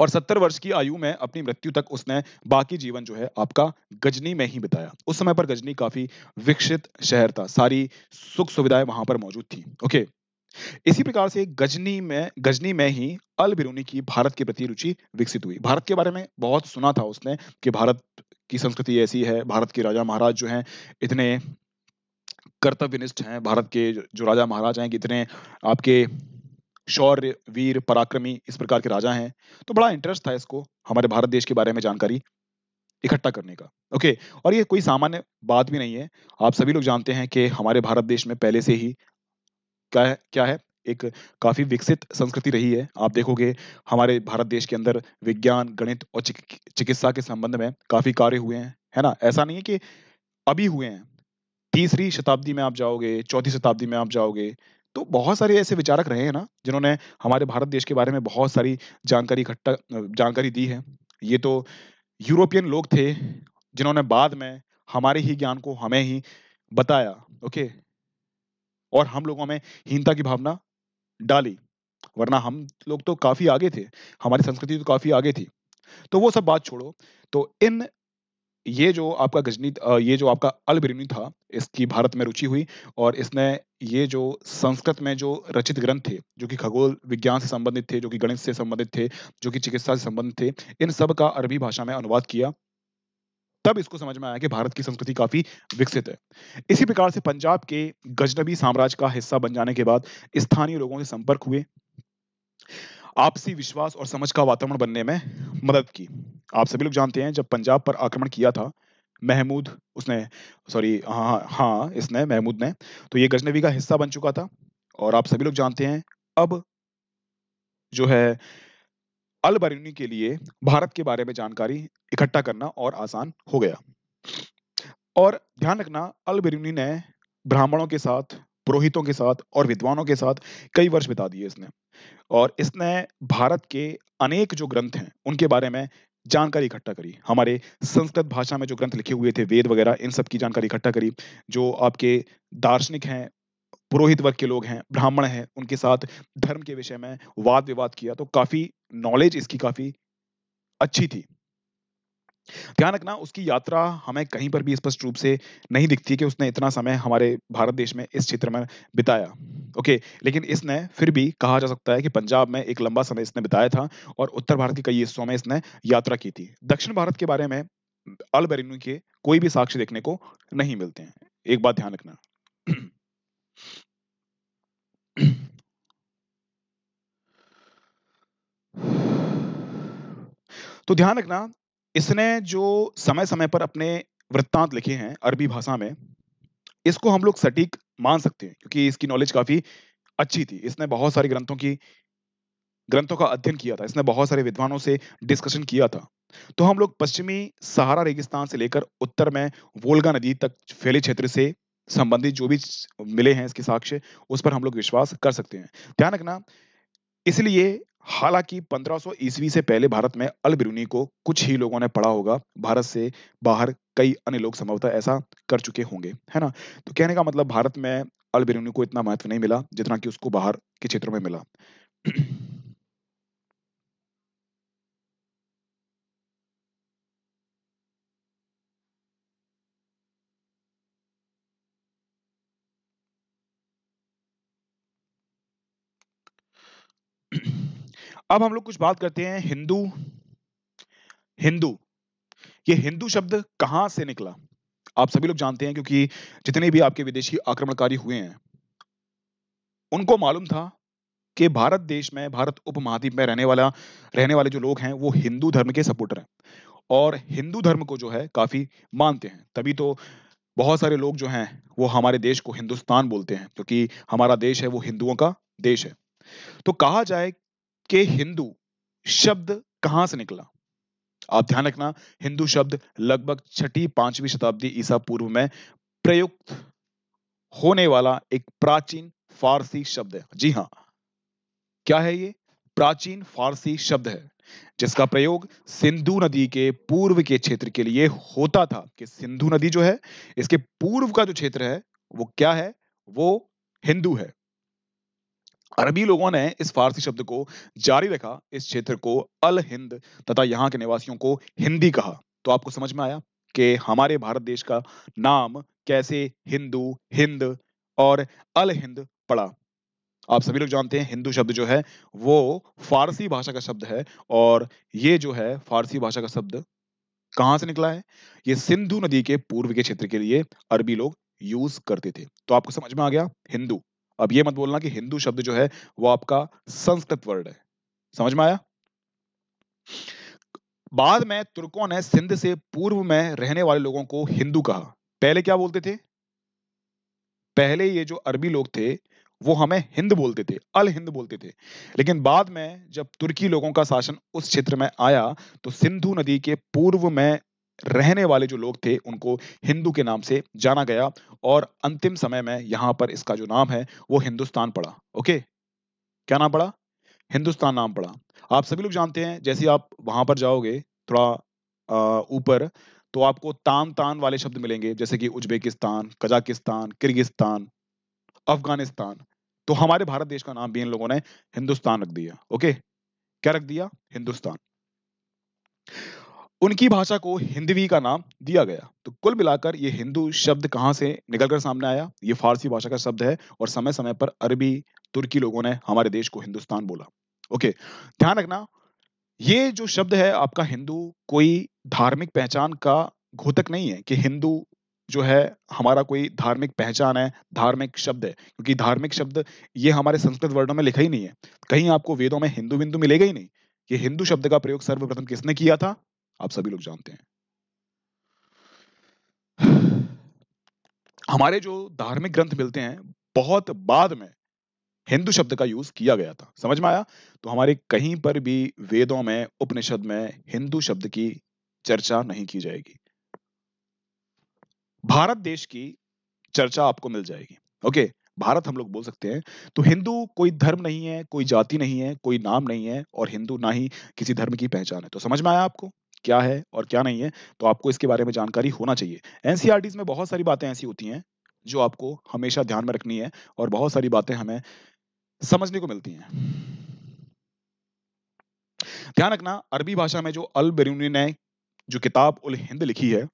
और सत्तर वर्ष की आयु में अपनी मृत्यु तक उसने बाकी जीवन जो है आपका गजनी में ही बिताया उस समय पर गजनी काफी विकसित शहर था सारी सुख सुविधाएं वहां पर मौजूद थी ओके इसी प्रकार से गजनी में गजनी में ही अल बिरूनी की भारत के प्रति रुचि विकसित हुई भारत के बारे में बहुत सुना था उसने कि भारत की संस्कृति ऐसी है भारत के राजा महाराज जो हैं इतने कर्तव्यनिष्ठ हैं भारत के जो राजा महाराज हैं कि इतने आपके शौर्य वीर पराक्रमी इस प्रकार के राजा हैं तो बड़ा इंटरेस्ट था इसको हमारे भारत देश के बारे में जानकारी इकट्ठा करने का ओके और ये कोई सामान्य बात भी नहीं है आप सभी लोग जानते हैं कि हमारे भारत देश में पहले से ही क्या है क्या है एक काफ़ी विकसित संस्कृति रही है आप देखोगे हमारे भारत देश के अंदर विज्ञान गणित और चिकित्सा के संबंध में काफ़ी कार्य हुए हैं है ना ऐसा नहीं है कि अभी हुए हैं तीसरी शताब्दी में आप जाओगे चौथी शताब्दी में आप जाओगे तो बहुत सारे ऐसे विचारक रहे हैं ना जिन्होंने हमारे भारत देश के बारे में बहुत सारी जानकारी इकट्ठा जानकारी दी है ये तो यूरोपियन लोग थे जिन्होंने बाद में हमारे ही ज्ञान को हमें ही बताया ओके और हम लोगों में हीनता की भावना डाली वरना हम लोग तो काफी आगे थे हमारी संस्कृति तो काफी आगे थी तो वो सब बात छोड़ो तो इन ये जो आपका गजनी ये जो आपका अल था इसकी भारत में रुचि हुई और इसने ये जो संस्कृत में जो रचित ग्रंथ थे जो कि खगोल विज्ञान से संबंधित थे जो कि गणित से संबंधित थे जो कि चिकित्सा से संबंधित थे इन सब का अरबी भाषा में अनुवाद किया तब इसको समझ में आया कि भारत की संस्कृति काफी विकसित है इसी प्रकार से पंजाब के गजनबी साम्राज्य का हिस्सा बन जाने के बाद स्थानीय लोगों से संपर्क हुए आपसी विश्वास और समझ का वातावरण बनने में मदद की आप सभी लोग जानते हैं जब पंजाब पर आक्रमण किया था महमूद उसने सॉरी हाँ, हाँ हाँ इसने महमूद ने तो ये गजनवी का हिस्सा बन चुका था और आप सभी लोग जानते हैं अब जो है अल बरूनी के लिए भारत के बारे में जानकारी इकट्ठा करना और आसान हो गया और ध्यान रखना अल बरूनी ने ब्राह्मणों के साथ पुरोहितों के साथ और विद्वानों के साथ कई वर्ष बिता दिए इसने और इसने भारत के अनेक जो ग्रंथ हैं उनके बारे में जानकारी इकट्ठा करी हमारे संस्कृत भाषा में जो ग्रंथ लिखे हुए थे वेद वगैरह इन सब की जानकारी इकट्ठा करी जो आपके दार्शनिक हैं पुरोहित वर्ग के लोग हैं ब्राह्मण हैं उनके साथ धर्म के विषय में वाद विवाद किया तो काफ़ी नॉलेज इसकी काफ़ी अच्छी थी ध्यान रखना उसकी यात्रा हमें कहीं पर भी स्पष्ट रूप से नहीं दिखती कि उसने इतना समय हमारे भारत देश में इस क्षेत्र में बिताया ओके लेकिन इसने फिर भी कहा जा सकता है कि पंजाब में एक लंबा समय इसने बिताया था और उत्तर भारत के कई हिस्सों में इसने यात्रा की थी दक्षिण भारत के बारे में अल के कोई भी साक्ष्य देखने को नहीं मिलते हैं एक बात ध्यान रखना तो ध्यान रखना इसने जो समय समय पर अपने वृत्तांत लिखे हैं अरबी भाषा में इसको हम लोग सटीक मान सकते हैं क्योंकि इसकी नॉलेज काफी अच्छी थी इसने बहुत सारे ग्रंथों की ग्रंथों का अध्ययन किया था इसने बहुत सारे विद्वानों से डिस्कशन किया था तो हम लोग पश्चिमी सहारा रेगिस्तान से लेकर उत्तर में वोल्गा नदी तक फैले क्षेत्र से संबंधित जो भी मिले हैं इसके साक्ष्य उस पर हम लोग विश्वास कर सकते हैं ध्यान रखना इसलिए हालांकि 1500 ईसवी से पहले भारत में अल बिरूनी को कुछ ही लोगों ने पढ़ा होगा भारत से बाहर कई अन्य लोग संभवतः ऐसा कर चुके होंगे है ना तो कहने का मतलब भारत में अल बिरूनी को इतना महत्व नहीं मिला जितना कि उसको बाहर के क्षेत्रों में मिला अब हम लोग कुछ बात करते हैं हिंदू हिंदू ये हिंदू शब्द कहां से निकला आप सभी लोग जानते हैं क्योंकि जितने भी आपके विदेशी आक्रमणकारी हुए हैं उनको मालूम था कि भारत देश में भारत उपमहाद्वीप में रहने वाला रहने वाले जो लोग हैं वो हिंदू धर्म के सपोर्टर हैं और हिंदू धर्म को जो है काफी मानते हैं तभी तो बहुत सारे लोग जो हैं वो हमारे देश को हिंदुस्तान बोलते हैं क्योंकि हमारा देश है वो हिंदुओं का देश है तो कहा जाए के हिंदू शब्द कहां से निकला आप ध्यान रखना हिंदू शब्द लगभग छठी पांचवी शताब्दी ईसा पूर्व में प्रयुक्त होने वाला एक प्राचीन फारसी शब्द है जी हाँ क्या है ये प्राचीन फारसी शब्द है जिसका प्रयोग सिंधु नदी के पूर्व के क्षेत्र के लिए होता था कि सिंधु नदी जो है इसके पूर्व का जो क्षेत्र है वो क्या है वो हिंदू है अरबी लोगों ने इस फारसी शब्द को जारी रखा इस क्षेत्र को अल हिंद तथा यहाँ के निवासियों को हिंदी कहा तो आपको समझ में आया कि हमारे भारत देश का नाम कैसे हिंदू हिंद और अल हिंद पड़ा आप सभी लोग जानते हैं हिंदू शब्द जो है वो फारसी भाषा का शब्द है और ये जो है फारसी भाषा का शब्द कहाँ से निकला है ये सिंधु नदी के पूर्व के क्षेत्र के लिए अरबी लोग यूज करते थे तो आपको समझ में आ गया हिंदू अब ये मत बोलना कि हिंदू शब्द जो है वो आपका संस्कृत वर्ड है समझ में आया बाद में तुर्कों ने सिंध से पूर्व में रहने वाले लोगों को हिंदू कहा पहले क्या बोलते थे पहले ये जो अरबी लोग थे वो हमें हिंद बोलते थे अल हिंद बोलते थे लेकिन बाद में जब तुर्की लोगों का शासन उस क्षेत्र में आया तो सिंधु नदी के पूर्व में रहने वाले जो लोग थे उनको हिंदू के नाम से जाना गया और अंतिम समय में यहां पर इसका जो नाम है वो हिंदुस्तान पड़ा ओके क्या नाम पड़ा हिंदुस्तान नाम पड़ा आप सभी लोग जानते हैं जैसे आप वहां पर जाओगे थोड़ा ऊपर तो आपको तान तान वाले शब्द मिलेंगे जैसे कि उज्बेकिस्तान कजाकिस्तान किर्गिस्तान अफगानिस्तान तो हमारे भारत देश का नाम भी इन लोगों ने हिंदुस्तान रख दिया ओके क्या रख दिया हिंदुस्तान उनकी भाषा को हिंदवी का नाम दिया गया तो कुल मिलाकर ये हिंदू शब्द कहाँ से निकलकर सामने आया ये फारसी भाषा का शब्द है और समय समय पर अरबी तुर्की लोगों ने हमारे देश को हिंदुस्तान बोला ओके ध्यान रखना ये जो शब्द है आपका हिंदू कोई धार्मिक पहचान का घोतक नहीं है कि हिंदू जो है हमारा कोई धार्मिक पहचान है धार्मिक शब्द है क्योंकि धार्मिक शब्द ये हमारे संस्कृत वर्णों में लिखा ही नहीं है कहीं आपको वेदों में हिंदू बिंदु मिलेगा ही नहीं ये हिंदू शब्द का प्रयोग सर्वप्रथम किसने किया था आप सभी लोग जानते हैं हमारे जो धार्मिक ग्रंथ मिलते हैं बहुत बाद में हिंदू शब्द का यूज किया गया था समझ में आया तो हमारे कहीं पर भी वेदों में उपनिषद में हिंदू शब्द की चर्चा नहीं की जाएगी भारत देश की चर्चा आपको मिल जाएगी ओके भारत हम लोग बोल सकते हैं तो हिंदू कोई धर्म नहीं है कोई जाति नहीं है कोई नाम नहीं है और हिंदू ना ही किसी धर्म की पहचान है तो समझ में आया आपको क्या है और क्या नहीं है तो आपको इसके बारे में जानकारी होना चाहिए एनसीआर e में बहुत सारी बातें ऐसी होती हैं जो आपको हमेशा ध्यान में रखनी है और बहुत सारी बातें हमें समझने को मिलती हैं ध्यान रखना अरबी भाषा में जो अल बरूनी ने जो किताब उल हिंद लिखी है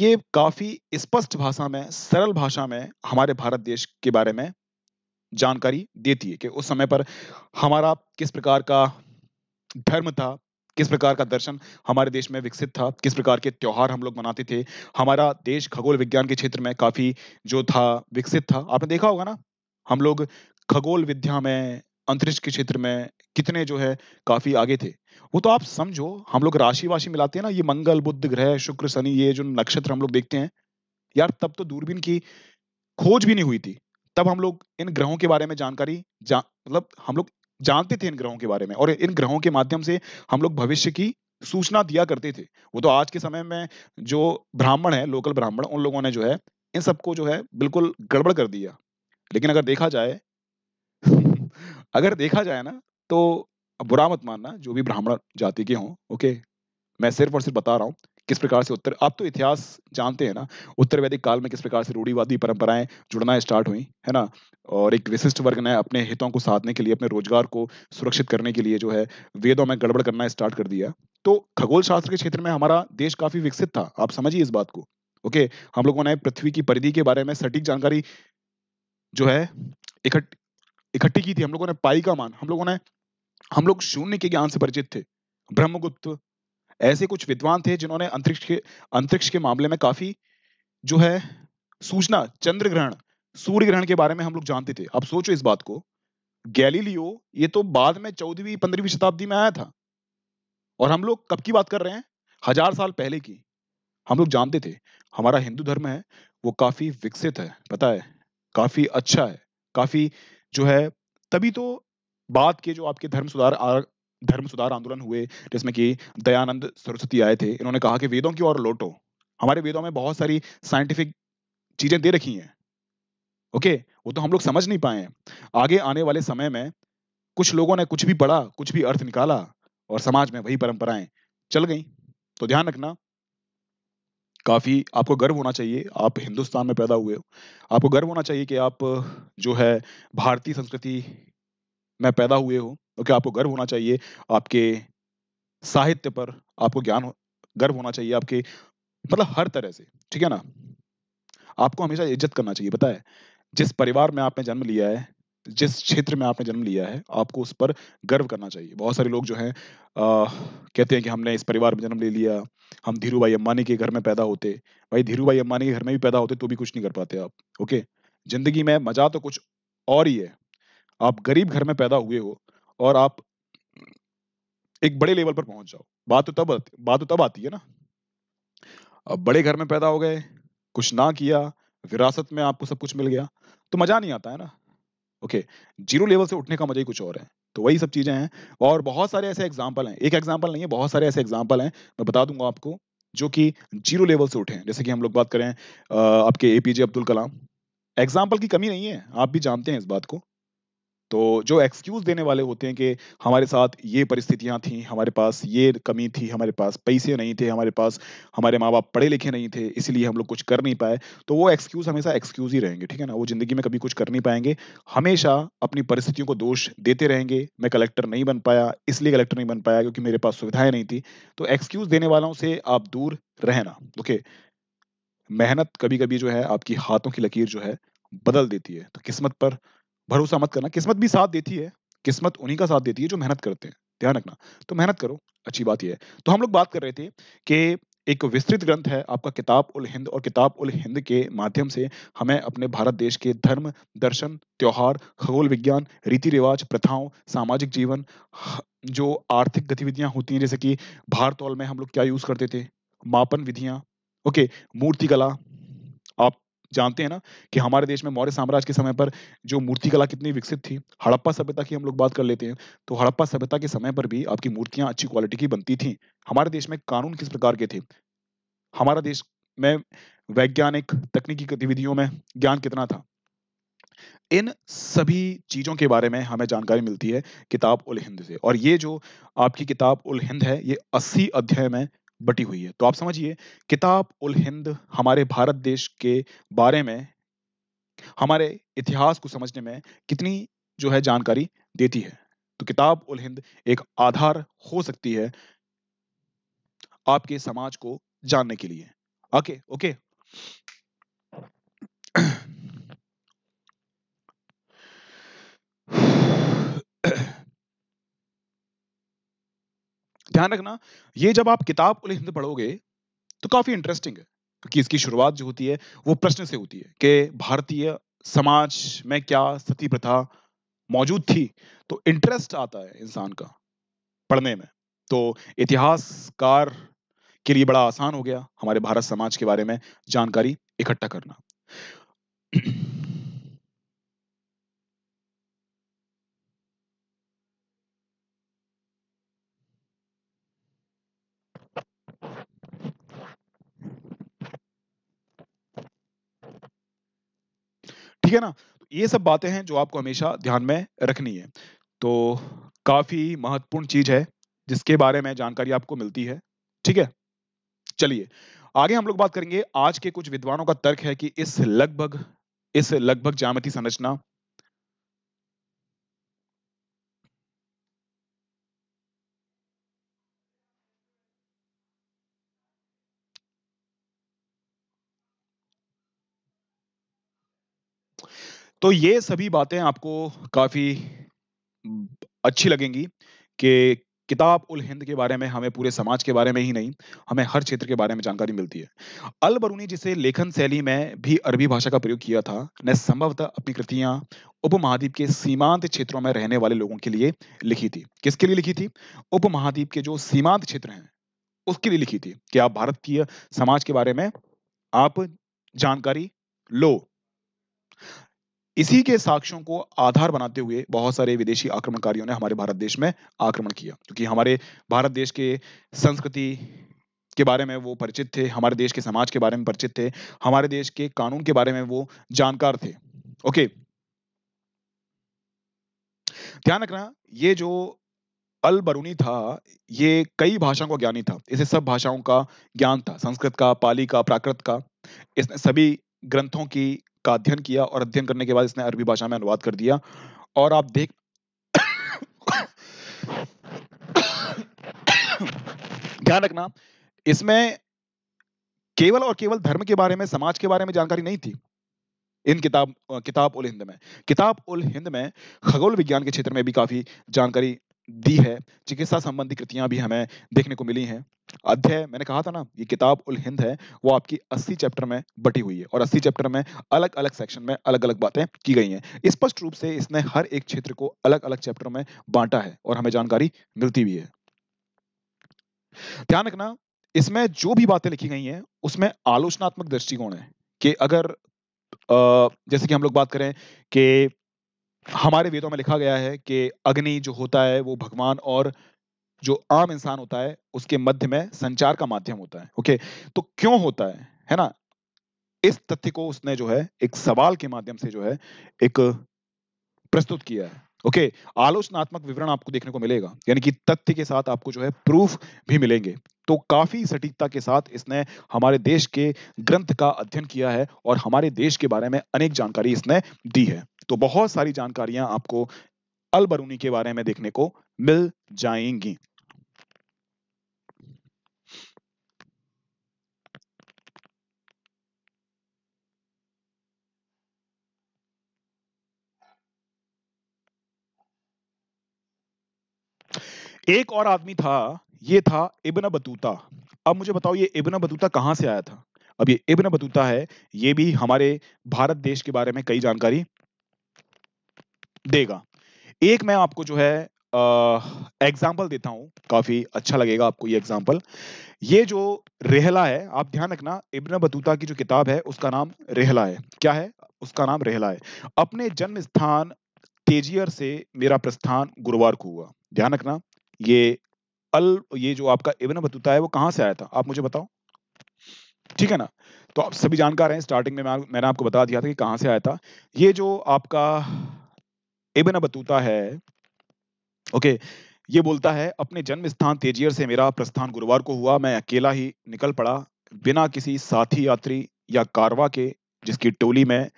ये काफी स्पष्ट भाषा में सरल भाषा में हमारे भारत देश के बारे में जानकारी देती है कि उस समय पर हमारा किस प्रकार का धर्म था किस प्रकार का दर्शन हमारे देश में विकसित था किस प्रकार के त्यौहार हम लोग मनाते थे हमारा देश खगोल विज्ञान के क्षेत्र में काफी जो था विकसित था आपने देखा होगा ना हम लोग खगोल विद्या में अंतरिक्ष के क्षेत्र में कितने जो है काफी आगे थे वो तो आप समझो हम लोग राशि वाशि मिलाते हैं ना ये मंगल बुद्ध ग्रह शुक्र शनि ये जो नक्षत्र हम लोग देखते हैं यार तब तो दूरबीन की खोज भी नहीं हुई थी तब हम लोग इन ग्रहों के बारे में जानकारी जा मतलब हम लोग जानते थे इन ग्रहों के बारे में और इन ग्रहों के माध्यम से हम लोग भविष्य की सूचना दिया करते थे वो तो आज के समय में जो ब्राह्मण है लोकल ब्राह्मण उन लोगों ने जो है इन सबको जो है बिल्कुल गड़बड़ कर दिया लेकिन अगर देखा जाए अगर देखा जाए ना तो बुरा मत मानना जो भी ब्राह्मण जाति के हों ओके मैं सिर्फ और सिर्फ बता रहा हूँ किस प्रकार से उत्तर आप तो इतिहास जानते हैं ना उत्तर वैदिक काल में किस प्रकार से रूढ़ीवादी परंपराएं जुड़ना स्टार्ट हुई है ना और एक विशिष्ट वर्ग ने अपने हितों को साधने के लिए अपने रोजगार को सुरक्षित करने के लिए जो है वेदों में गड़बड़ करना स्टार्ट कर दिया तो खगोल शास्त्र के क्षेत्र में हमारा देश काफी विकसित था आप समझिए इस बात को ओके हम लोगों ने पृथ्वी की परिधि के बारे में सटीक जानकारी जो है इकट्ठी की थी हम लोगों ने पाई का मान हम लोगों ने हम लोग शून्य के ज्ञान से परिचित थे ब्रह्मगुप्त ऐसे कुछ विद्वान थे जिन्होंने अंतरिक्ष के अंतरिक्ष के मामले में काफी जो है सूचना चंद्र ग्रहण सूर्य ग्रहण के बारे में हम लोग जानते थे अब सोचो इस बात को गैलीलियो ये तो बाद में चौदहवीं पंद्रहवीं शताब्दी में आया था और हम लोग कब की बात कर रहे हैं हजार साल पहले की हम लोग जानते थे हमारा हिंदू धर्म है वो काफी विकसित है पता है काफी अच्छा है काफी जो है तभी तो बात के जो आपके धर्म सुधार धर्म सुधार आंदोलन हुए जिसमें कि दयानंद सरस्वती आए थे इन्होंने कहा कि वेदों की ओर लौटो हमारे वेदों में बहुत सारी साइंटिफिक चीजें दे रखी हैं ओके वो तो हम लोग समझ नहीं पाए आगे आने वाले समय में कुछ लोगों ने कुछ भी पढ़ा कुछ भी अर्थ निकाला और समाज में वही परंपराएं चल गई तो ध्यान रखना काफी आपको गर्व होना चाहिए आप हिंदुस्तान में पैदा हुए हो आपको गर्व होना चाहिए कि आप जो है भारतीय संस्कृति में पैदा हुए हो ओके आपको गर्व होना चाहिए आपके साहित्य पर आपको ज्ञान हो, गर्व होना चाहिए आपके मतलब हर तरह से ठीक है ना आपको हमेशा इज्जत करना चाहिए पता है जिस परिवार में आपने जन्म लिया है जिस क्षेत्र में आपने जन्म लिया है आपको उस पर गर्व करना चाहिए बहुत सारे लोग जो हैं कहते हैं कि हमने इस परिवार में जन्म ले लिया हम धीरू भाई अम्बानी के घर में पैदा होते भाई धीरू भाई अम्बानी के घर में भी पैदा होते तो भी कुछ नहीं कर पाते आप ओके जिंदगी में मजा तो कुछ और ही है आप गरीब घर में पैदा हुए हो और आप एक बड़े लेवल पर पहुंच जाओ बात तो तब बात तो तब आती है ना अब बड़े घर में पैदा हो गए कुछ ना किया विरासत में आपको सब कुछ मिल गया तो मजा नहीं आता है ना ओके जीरो लेवल से उठने का मजा ही कुछ और है तो वही सब चीजें हैं और बहुत सारे ऐसे एग्जाम्पल हैं एक एग्जाम्पल नहीं है बहुत सारे ऐसे एग्जाम्पल हैं मैं बता दूंगा आपको जो कि जीरो लेवल से उठे जैसे कि हम लोग बात करें आपके एपीजे अब्दुल कलाम एग्जाम्पल की कमी नहीं है आप भी जानते हैं इस बात को तो जो एक्सक्यूज़ देने वाले होते हैं कि हमारे साथ ये परिस्थितियाँ थी हमारे पास ये कमी थी हमारे पास पैसे नहीं थे हमारे पास हमारे माँ बाप पढ़े लिखे नहीं थे इसलिए हम लोग कुछ कर नहीं पाए तो वो एक्सक्यूज़ हमेशा एक्सक्यूज़ ही रहेंगे ठीक है ना वो ज़िंदगी में कभी कुछ कर नहीं पाएंगे हमेशा अपनी परिस्थितियों को दोष देते रहेंगे मैं कलेक्टर नहीं बन पाया इसलिए कलेक्टर नहीं बन पाया क्योंकि मेरे पास सुविधाएं नहीं थी तो एक्सक्यूज़ देने वालों से आप दूर रहना ओके मेहनत कभी कभी जो है आपकी हाथों की लकीर जो है बदल देती है तो किस्मत पर भरोसा मत करना किस्मत भी साथ देती है किस्मत उन्हीं का साथ देती है जो मेहनत करते हैं ध्यान रखना तो मेहनत करो अच्छी बात यह है तो हम लोग बात कर रहे थे कि एक विस्तृत ग्रंथ है आपका किताब उल हिंद और किताब उल हिंद के माध्यम से हमें अपने भारत देश के धर्म दर्शन त्यौहार खगोल विज्ञान रीति रिवाज प्रथाओं सामाजिक जीवन जो आर्थिक गतिविधियां होती हैं जैसे कि भारतौल में हम लोग क्या यूज करते थे मापन विधियां ओके मूर्ति कला जानते हैं ना कि हमारे देश में मौर्य साम्राज्य के समय पर जो मूर्तिकला कितनी विकसित थी हड़प्पा सभ्यता की हम लोग बात कर लेते हैं तो हड़प्पा सभ्यता के समय पर भी आपकी मूर्तियां अच्छी क्वालिटी की बनती थी हमारे देश में कानून किस प्रकार के थे हमारा देश में वैज्ञानिक तकनीकी गतिविधियों में ज्ञान कितना था इन सभी चीज़ों के बारे में हमें जानकारी मिलती है किताब उल हिंद से और ये जो आपकी किताब उल हिंद है ये अस्सी अध्याय में बटी हुई है तो आप समझिए किताब उल हिंद हमारे भारत देश के बारे में हमारे इतिहास को समझने में कितनी जो है जानकारी देती है तो किताब उल हिंद एक आधार हो सकती है आपके समाज को जानने के लिए ओके ओके ध्यान रखना ये जब आप किताब उल हिंद पढ़ोगे तो काफी इंटरेस्टिंग है क्योंकि इसकी शुरुआत जो होती है वो प्रश्न से होती है कि भारतीय समाज में क्या सती प्रथा मौजूद थी तो इंटरेस्ट आता है इंसान का पढ़ने में तो इतिहासकार के लिए बड़ा आसान हो गया हमारे भारत समाज के बारे में जानकारी इकट्ठा करना ठीक है ना तो ये सब बातें हैं जो आपको हमेशा ध्यान में रखनी है तो काफी महत्वपूर्ण चीज है जिसके बारे में जानकारी आपको मिलती है ठीक है चलिए आगे हम लोग बात करेंगे आज के कुछ विद्वानों का तर्क है कि इस लगभग इस लगभग जामती संरचना तो ये सभी बातें आपको काफ़ी अच्छी लगेंगी कि किताब उल हिंद के बारे में हमें पूरे समाज के बारे में ही नहीं हमें हर क्षेत्र के बारे में जानकारी मिलती है अल बरूनी जिसे लेखन शैली में भी अरबी भाषा का प्रयोग किया था ने संभवतः अपनी कृतियां उपमहाद्वीप के सीमांत क्षेत्रों में रहने वाले लोगों के लिए लिखी थी किसके लिए लिखी थी उपमहाद्वीप के जो सीमांत क्षेत्र हैं उसके लिए लिखी थी कि आप भारतीय समाज के बारे में आप जानकारी लो इसी के साक्ष्यों को आधार बनाते हुए बहुत सारे विदेशी आक्रमणकारियों ने हमारे भारत देश में आक्रमण किया क्योंकि हमारे भारत देश के संस्कृति के बारे में वो परिचित थे हमारे देश के समाज के बारे में परिचित थे हमारे देश के कानून के बारे में वो जानकार थे ओके ध्यान रखना ये जो अल बरूनी था ये कई भाषाओं का ज्ञानी था इसे सब भाषाओं का ज्ञान था संस्कृत का पाली का प्राकृत का इसने सभी ग्रंथों की का अध्ययन किया और अध्ययन करने के बाद इसने अरबी भाषा में अनुवाद कर दिया और आप देख ध्यान रखना इसमें केवल और केवल धर्म के बारे में समाज के बारे में जानकारी नहीं थी इन किताब किताब उल हिंद में किताब उल हिंद में खगोल विज्ञान के क्षेत्र में भी काफी जानकारी दी है चिकित्सा संबंधी कृतियां भी हमें देखने को मिली हैं अध्याय मैंने कहा था ना ये किताब उल हिंद है वो आपकी 80 चैप्टर में बटी हुई है और 80 चैप्टर में अलग अलग सेक्शन में अलग अलग बातें की गई हैं स्पष्ट रूप से इसने हर एक क्षेत्र को अलग अलग चैप्टर में बांटा है और हमें जानकारी मिलती भी है ध्यान रखना इसमें जो भी बातें लिखी गई हैं उसमें आलोचनात्मक दृष्टिकोण है कि अगर जैसे कि हम लोग बात करें कि हमारे वेदों में लिखा गया है कि अग्नि जो होता है वो भगवान और जो आम इंसान होता है उसके मध्य में संचार का माध्यम होता है ओके तो क्यों होता है है ना इस तथ्य को उसने जो है एक सवाल के माध्यम से जो है एक प्रस्तुत किया है ओके आलोचनात्मक विवरण आपको देखने को मिलेगा यानी कि तथ्य के साथ आपको जो है प्रूफ भी मिलेंगे तो काफी सटीकता के साथ इसने हमारे देश के ग्रंथ का अध्ययन किया है और हमारे देश के बारे में अनेक जानकारी इसने दी है तो बहुत सारी जानकारियां आपको अलबरूनी के बारे में देखने को मिल जाएंगी एक और आदमी था ये था इब्न बतूता अब मुझे बताओ ये इब्न बतूता कहां से आया था अब ये इब्न बतूता है ये भी हमारे भारत देश के बारे में कई जानकारी देगा एक मैं आपको जो है एग्जाम्पल देता हूं काफी अच्छा लगेगा आपको ये एग्जाम्पल ये जो रेहला है आप ध्यान रखना इब्न बतूता की जो किताब है उसका नाम रेहला है क्या है उसका नाम रेहला है अपने जन्म स्थान तेजियर से मेरा प्रस्थान गुरुवार को हुआ ध्यान रखना ये अल ये जो आपका इब्न बतूता है वो कहां से आया था आप मुझे बताओ ठीक है ना तो आप सभी जानकार हैं स्टार्टिंग में मैं, मैंने आपको बता दिया था कि कहां से आया था ये जो आपका इबन बतूता है ओके ये बोलता है अपने जन्म स्थान तेजियर से मेरा प्रस्थान गुरुवार को हुआ मैं अकेला ही निकल पड़ा बिना किसी साथी यात्री या कारवा के जिसकी टोली में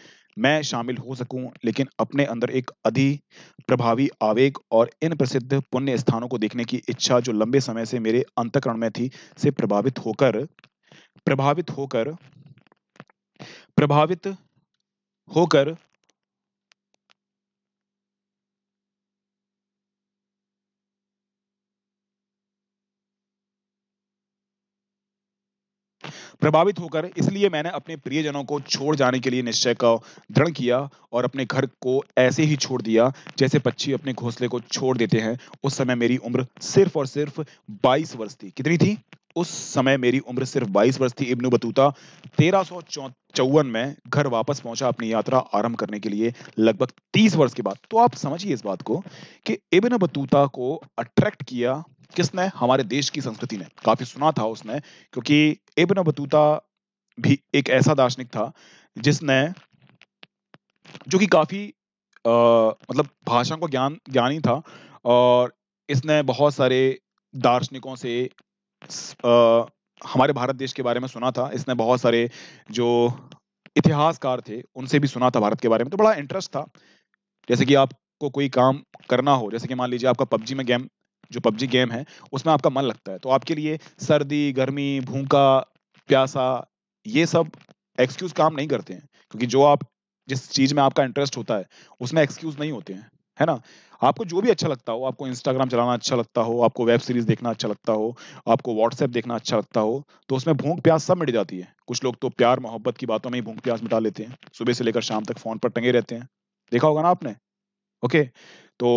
मैं शामिल हो सकूं लेकिन अपने अंदर एक अधि प्रभावी आवेग और इन प्रसिद्ध पुण्य स्थानों को देखने की इच्छा जो लंबे समय से मेरे अंतकरण में थी से प्रभावित होकर प्रभावित होकर प्रभावित होकर प्रभावित होकर इसलिए मैंने अपने प्रियजनों को छोड़ जाने के लिए निश्चय का दृढ़ किया और अपने घर को ऐसे ही छोड़ दिया जैसे पक्षी अपने घोंसले को छोड़ देते हैं उस समय मेरी उम्र सिर्फ और सिर्फ 22 वर्ष थी कितनी थी उस समय मेरी उम्र सिर्फ 22 वर्ष थी इब्न बतूता तेरह में घर वापस पहुंचा अपनी यात्रा आरंभ करने के लिए लगभग 30 वर्ष के बाद तो आप समझिए इस बात को कि इब्न बतूता को अट्रैक्ट किया किसने हमारे देश की संस्कृति ने काफी सुना था उसने क्योंकि इब्न बतूता भी एक ऐसा दार्शनिक था जिसने जो कि काफी आ, मतलब भाषा को ज्ञान ज्ञानी था और इसने बहुत सारे दार्शनिकों से आ, हमारे भारत देश के बारे में सुना था इसने बहुत सारे जो इतिहासकार थे उनसे भी सुना था भारत के बारे में तो बड़ा इंटरेस्ट था जैसे कि आपको कोई काम करना हो जैसे कि मान लीजिए आपका पबजी में गेम जो पबजी गेम है उसमें आपका मन लगता है तो आपके लिए सर्दी गर्मी भूखा प्यासा ये सब एक्सक्यूज काम नहीं करते हैं क्योंकि जो आप जिस चीज में आपका इंटरेस्ट होता है उसमें एक्सक्यूज नहीं होते हैं है ना आपको जो भी अच्छा लगता हो आपको इंस्टाग्राम चलाना अच्छा लगता हो आपको वेब सीरीज देखना अच्छा लगता हो आपको व्हाट्सएप देखना अच्छा लगता हो तो उसमें भूख प्यास सब मिट जाती है कुछ लोग तो प्यार मोहब्बत की बातों में ही भूख प्यास मिटा लेते हैं सुबह से लेकर शाम तक फोन पर टंगे रहते हैं देखा होगा ना आपने ओके तो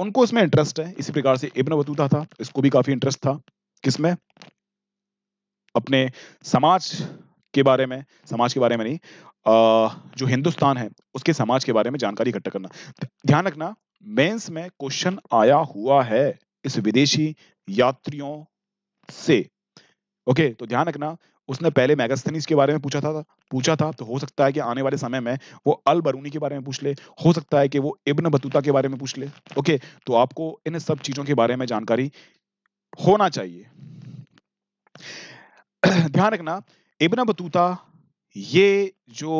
उनको इसमें इंटरेस्ट है इसी प्रकार से इब्न बतूता था इसको भी काफी इंटरेस्ट था किसमें अपने समाज के बारे में समाज के बारे में नहीं आ, जो हिंदुस्तान है उसके समाज के बारे में जानकारी इकट्ठा करना ध्यान रखना मेंस में क्वेश्चन आया हुआ है इस विदेशी यात्रियों से ओके तो ध्यान रखना उसने पहले मैगस्थनीस के बारे में पूछा था पूछा था तो हो सकता है कि आने वाले समय में वो अल बरूनी के बारे में पूछ ले हो सकता है कि वो इब्न बतूता के बारे में पूछ ले ओके तो आपको इन सब चीज़ों के बारे में जानकारी होना चाहिए ध्यान रखना इब्न बतूता ये जो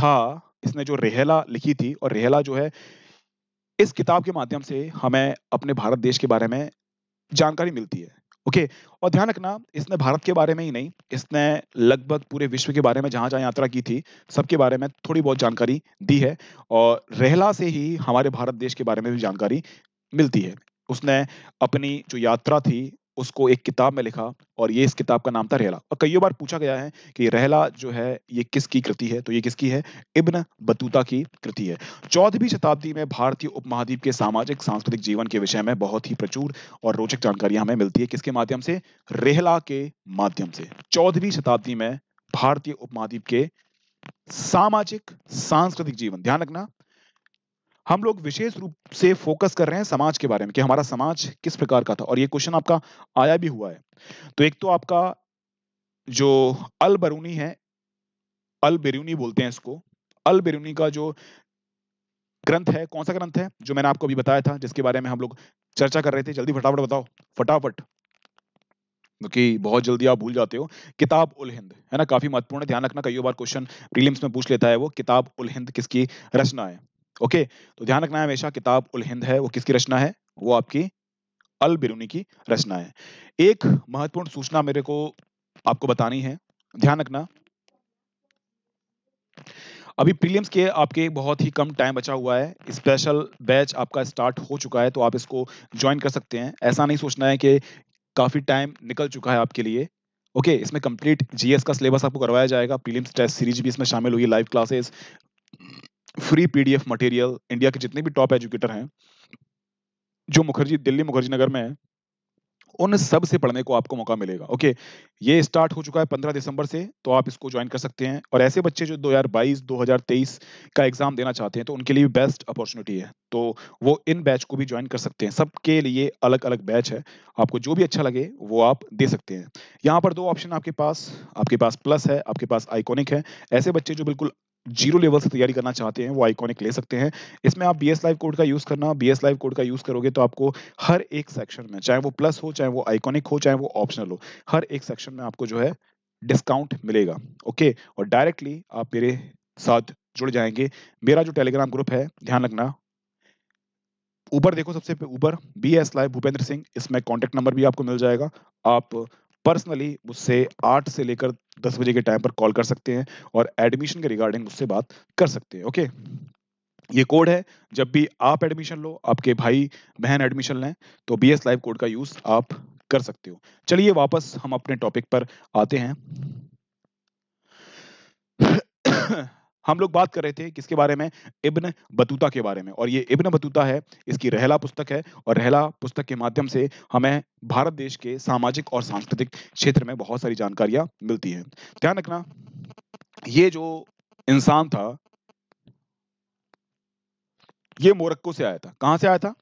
था इसने जो रेहला लिखी थी और रेहला जो है इस किताब के माध्यम से हमें अपने भारत देश के बारे में जानकारी मिलती है ओके okay. और ध्यान रखना इसने भारत के बारे में ही नहीं इसने लगभग पूरे विश्व के बारे में जहाँ जहाँ यात्रा की थी सबके बारे में थोड़ी बहुत जानकारी दी है और रेहला से ही हमारे भारत देश के बारे में भी जानकारी मिलती है उसने अपनी जो यात्रा थी उसको एक किताब में लिखा और ये इस किताब का नाम था रहला और कई बार पूछा गया है कि रहला जो है ये किसकी कृति है तो ये किसकी है इब्न बतूता की कृति है चौदहवीं शताब्दी में भारतीय उपमहाद्वीप के सामाजिक सांस्कृतिक जीवन के विषय में बहुत ही प्रचुर और रोचक जानकारी हमें मिलती है किसके माध्यम से रेहला के माध्यम से चौदहवीं शताब्दी में भारतीय उपमहाद्वीप के सामाजिक सांस्कृतिक जीवन ध्यान रखना हम लोग विशेष रूप से फोकस कर रहे हैं समाज के बारे में कि हमारा समाज किस प्रकार का था और ये क्वेश्चन आपका आया भी हुआ है तो एक तो आपका जो अल बरूनी है अल बेरूनी बोलते हैं इसको अल बेरूनी का जो ग्रंथ है कौन सा ग्रंथ है जो मैंने आपको अभी बताया था जिसके बारे में हम लोग चर्चा कर रहे थे जल्दी फटाफट बताओ फटाफट क्योंकि बहुत जल्दी आप भूल जाते हो किताब उल हिंद है ना काफी महत्वपूर्ण ध्यान रखना कई बार क्वेश्चन प्रीलिम्स में पूछ लेता है वो किताब उल हिंद किसकी रचना है ओके तो ध्यान रखना है हमेशा किताब उल हिंद है वो किसकी रचना है वो आपकी अल बिरूनी की रचना है एक महत्वपूर्ण सूचना मेरे को आपको बतानी है ध्यान रखना अभी प्रीलियम्स के आपके बहुत ही कम टाइम बचा हुआ है स्पेशल बैच आपका स्टार्ट हो चुका है तो आप इसको ज्वाइन कर सकते हैं ऐसा नहीं सोचना है कि काफ़ी टाइम निकल चुका है आपके लिए ओके okay, इसमें कंप्लीट जीएस का सिलेबस आपको करवाया जाएगा प्रीलिम्स टेस्ट सीरीज भी इसमें शामिल हुई live classes free PDF material India के जितने भी टॉप एजुकेटर हैं जो मुखर्जी दिल्ली मुखर्जी नगर में है उन सब से पढ़ने को आपको मौका मिलेगा ओके ये स्टार्ट हो चुका है 15 दिसंबर से तो आप इसको ज्वाइन कर सकते हैं और ऐसे बच्चे जो 2022 2023 का एग्जाम देना चाहते हैं तो उनके लिए बेस्ट अपॉर्चुनिटी है तो वो इन बैच को भी ज्वाइन कर सकते हैं सबके लिए अलग अलग बैच है आपको जो भी अच्छा लगे वो आप दे सकते हैं यहाँ पर दो ऑप्शन आपके पास आपके पास प्लस है आपके पास आइकोनिक है ऐसे बच्चे जो बिल्कुल जीरो लेवल से तैयारी करना चाहते हैं वो आइकॉनिक ले सकते हैं इसमें आप बी एस लाइव कोड का यूज़ करना बी एस लाइव कोड का यूज़ करोगे तो आपको हर एक सेक्शन में चाहे वो प्लस हो चाहे वो आइकॉनिक हो चाहे वो ऑप्शनल हो हर एक सेक्शन में आपको जो है डिस्काउंट मिलेगा ओके और डायरेक्टली आप मेरे साथ जुड़ जाएंगे मेरा जो टेलीग्राम ग्रुप है ध्यान रखना ऊपर देखो सबसे ऊपर B S live Bhupendra Singh इसमें कॉन्टेक्ट नंबर भी आपको मिल जाएगा आप पर्सनली मुझसे आठ से लेकर दस बजे के टाइम पर कॉल कर सकते हैं और एडमिशन के रिगार्डिंग मुझसे बात कर सकते हैं ओके ये कोड है जब भी आप एडमिशन लो आपके भाई बहन एडमिशन लें तो बी एस लाइव कोड का यूज आप कर सकते हो चलिए वापस हम अपने टॉपिक पर आते हैं हम लोग बात कर रहे थे किसके बारे में इब्न बतूता के बारे में और ये इब्न बतूता है इसकी रहला पुस्तक है और रहला पुस्तक के माध्यम से हमें भारत देश के सामाजिक और सांस्कृतिक क्षेत्र में बहुत सारी जानकारियां मिलती है ध्यान रखना ये जो इंसान था ये मोरक्को से आया था कहां से आया था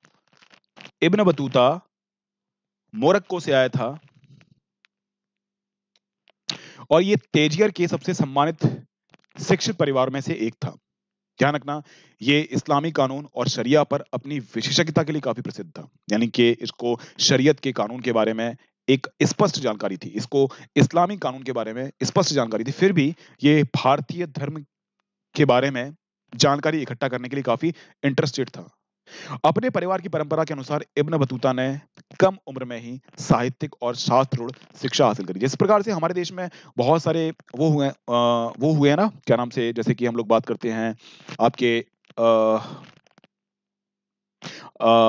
इब्न बतूता मोरक्को से आया था और ये तेजियर के सबसे सम्मानित शिक्षित परिवार में से एक था ध्यान रखना ये इस्लामी कानून और शरिया पर अपनी विशेषज्ञता के लिए काफी प्रसिद्ध था यानी कि इसको शरीयत के कानून के बारे में एक स्पष्ट जानकारी थी इसको इस्लामी कानून के बारे में स्पष्ट जानकारी थी फिर भी ये भारतीय धर्म के बारे में जानकारी इकट्ठा करने के लिए काफी इंटरेस्टेड था अपने परिवार की परंपरा के अनुसार इब्न बतूता ने कम उम्र में ही साहित्यिक और शास्त्र शिक्षा हासिल करी जिस प्रकार से हमारे देश में बहुत सारे वो हुए आ, वो हुए हैं ना क्या नाम से जैसे कि हम लोग बात करते हैं आपके आ, आ,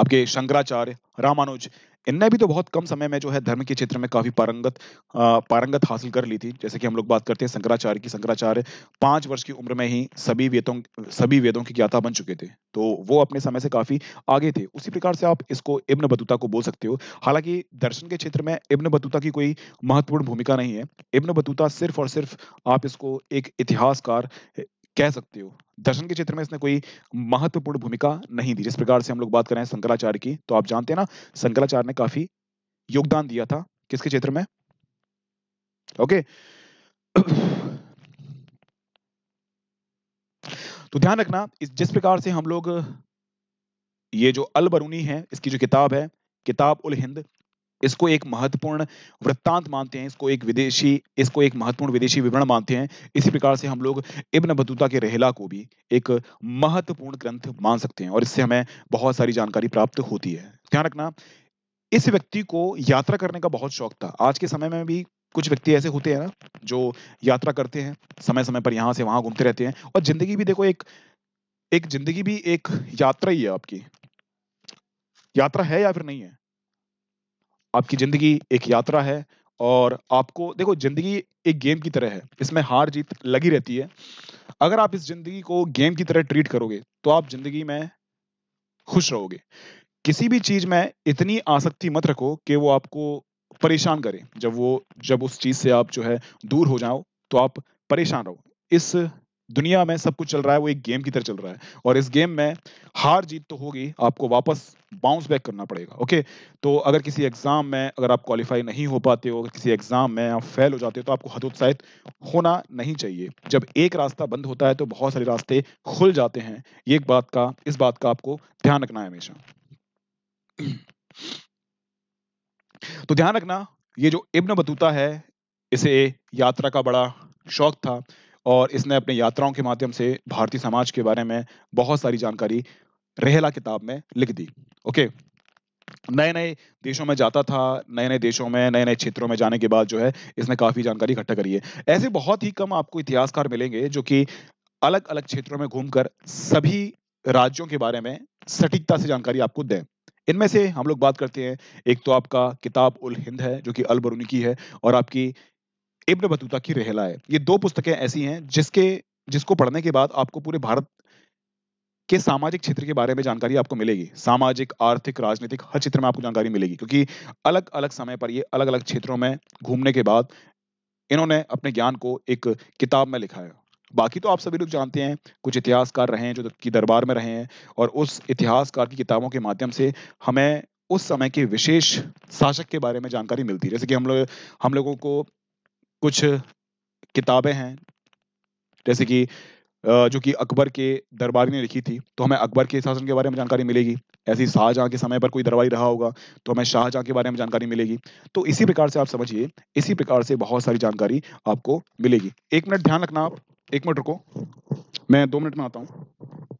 आपके शंकराचार्य रामानुज इनने भी तो बहुत कम समय में जो है धर्म के क्षेत्र में काफी पारंगत पारंगत हासिल कर ली थी जैसे कि हम लोग बात करते हैं शंकराचार्य की शंकराचार्य पांच वर्ष की उम्र में ही सभी वेदों सभी वेदों की ज्ञाता बन चुके थे तो वो अपने समय से काफी आगे थे उसी प्रकार से आप इसको इब्न बतूता को बोल सकते हो हालांकि दर्शन के क्षेत्र में इब्न बतूता की कोई महत्वपूर्ण भूमिका नहीं है इब्न बतूता सिर्फ और सिर्फ आप इसको एक इतिहासकार कह सकते हो दर्शन के क्षेत्र में इसने कोई महत्वपूर्ण भूमिका नहीं दी जिस प्रकार से हम लोग बात कर रहे हैं शंकराचार्य की तो आप जानते हैं ना शंकराचार्य ने काफी योगदान दिया था किसके क्षेत्र में ओके तो ध्यान रखना इस जिस प्रकार से हम लोग ये जो अल बरूनी है इसकी जो किताब है किताब उल हिंद इसको एक महत्वपूर्ण वृत्तांत मानते हैं इसको एक विदेशी इसको एक महत्वपूर्ण विदेशी विवरण मानते हैं इसी प्रकार से हम लोग इब्न बतूता के रहला को भी एक महत्वपूर्ण ग्रंथ मान सकते हैं और इससे हमें बहुत सारी जानकारी प्राप्त होती है ध्यान रखना इस व्यक्ति को यात्रा करने का बहुत शौक था आज के समय में भी कुछ व्यक्ति ऐसे होते हैं ना जो यात्रा करते हैं समय समय पर यहाँ से वहां घूमते रहते हैं और जिंदगी भी देखो एक एक जिंदगी भी एक यात्रा ही है आपकी यात्रा है या फिर नहीं है आपकी जिंदगी एक यात्रा है और आपको देखो जिंदगी एक गेम की तरह है इसमें हार जीत लगी रहती है अगर आप इस जिंदगी को गेम की तरह ट्रीट करोगे तो आप जिंदगी में खुश रहोगे किसी भी चीज में इतनी आसक्ति मत रखो कि वो आपको परेशान करे जब वो जब उस चीज से आप जो है दूर हो जाओ तो आप परेशान रहो इस दुनिया में सब कुछ चल रहा है वो एक गेम की तरह चल रहा है और इस गेम में हार जीत तो होगी आपको वापस बाउंस बैक करना पड़ेगा ओके तो अगर किसी एग्जाम में अगर आप क्वालिफाई नहीं हो पाते हो अगर किसी एग्जाम में आप फेल हो जाते हो तो आपको हतोत्साहित होना नहीं चाहिए जब एक रास्ता बंद होता है तो बहुत सारे रास्ते खुल जाते हैं एक बात का इस बात का आपको ध्यान रखना है हमेशा तो ध्यान रखना ये जो इब्न बतूता है इसे यात्रा का बड़ा शौक था और इसने अपने यात्राओं के माध्यम से भारतीय समाज के बारे में बहुत सारी जानकारी रेहला किताब में लिख दी ओके नए नए देशों में जाता था नए नए देशों में नए नए क्षेत्रों में जाने के बाद जो है इसने काफी जानकारी इकट्ठा करी है ऐसे बहुत ही कम आपको इतिहासकार मिलेंगे जो कि अलग अलग क्षेत्रों में घूमकर सभी राज्यों के बारे में सटीकता से जानकारी आपको दें इनमें से हम लोग बात करते हैं एक तो आपका किताब उल हिंद है जो कि अल बरूनी की है और आपकी इब्न बतूता की रहला है ये दो पुस्तकें ऐसी हैं जिसके जिसको पढ़ने के बाद आपको पूरे भारत के सामाजिक क्षेत्र के बारे में जानकारी आपको मिलेगी सामाजिक आर्थिक राजनीतिक हर क्षेत्र में आपको जानकारी मिलेगी क्योंकि अलग अलग समय पर ये अलग अलग क्षेत्रों में घूमने के बाद इन्होंने अपने ज्ञान को एक किताब में लिखा है बाकी तो आप सभी लोग जानते हैं कुछ इतिहासकार रहे हैं जो कि दरबार में रहे हैं और उस इतिहासकार की किताबों के माध्यम से हमें उस समय के विशेष शासक के बारे में जानकारी मिलती है जैसे कि हम लोग हम लोगों को कुछ किताबें हैं जैसे कि जो कि अकबर के दरबारी ने लिखी थी तो हमें अकबर के शासन के बारे में जानकारी मिलेगी ऐसे ही शाहजहाँ के समय पर कोई दरबारी रहा होगा तो हमें शाहजहाँ के बारे में जानकारी मिलेगी तो इसी प्रकार से आप समझिए इसी प्रकार से बहुत सारी जानकारी आपको मिलेगी एक मिनट ध्यान रखना आप एक मिनट रुको मैं दो मिनट में आता हूँ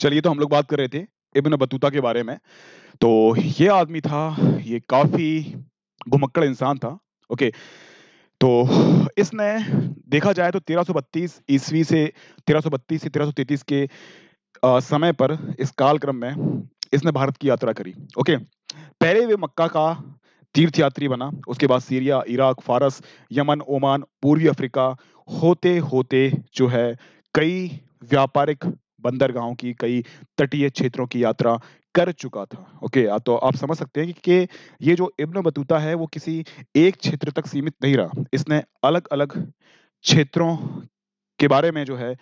चलिए तो हम लोग बात कर रहे थे इब्न बतूता के बारे में तो ये आदमी था ये काफी घुमक्कड़ इंसान था ओके तो इसने देखा जाए तो 1332 ईस्वी से 1332 से 1333 के आ, समय पर इस कालक्रम में इसने भारत की यात्रा करी ओके पहले वे मक्का का तीर्थ यात्री बना उसके बाद सीरिया इराक फारस यमन ओमान पूर्वी अफ्रीका होते होते जो है कई व्यापारिक बंदरगाहों की कई तटीय क्षेत्रों की यात्रा कर चुका था ओके तो आप समझ सकते हैं कि, ये जो इब्न बतूता है वो किसी एक क्षेत्र तक सीमित नहीं रहा इसने अलग अलग क्षेत्रों के बारे में जो है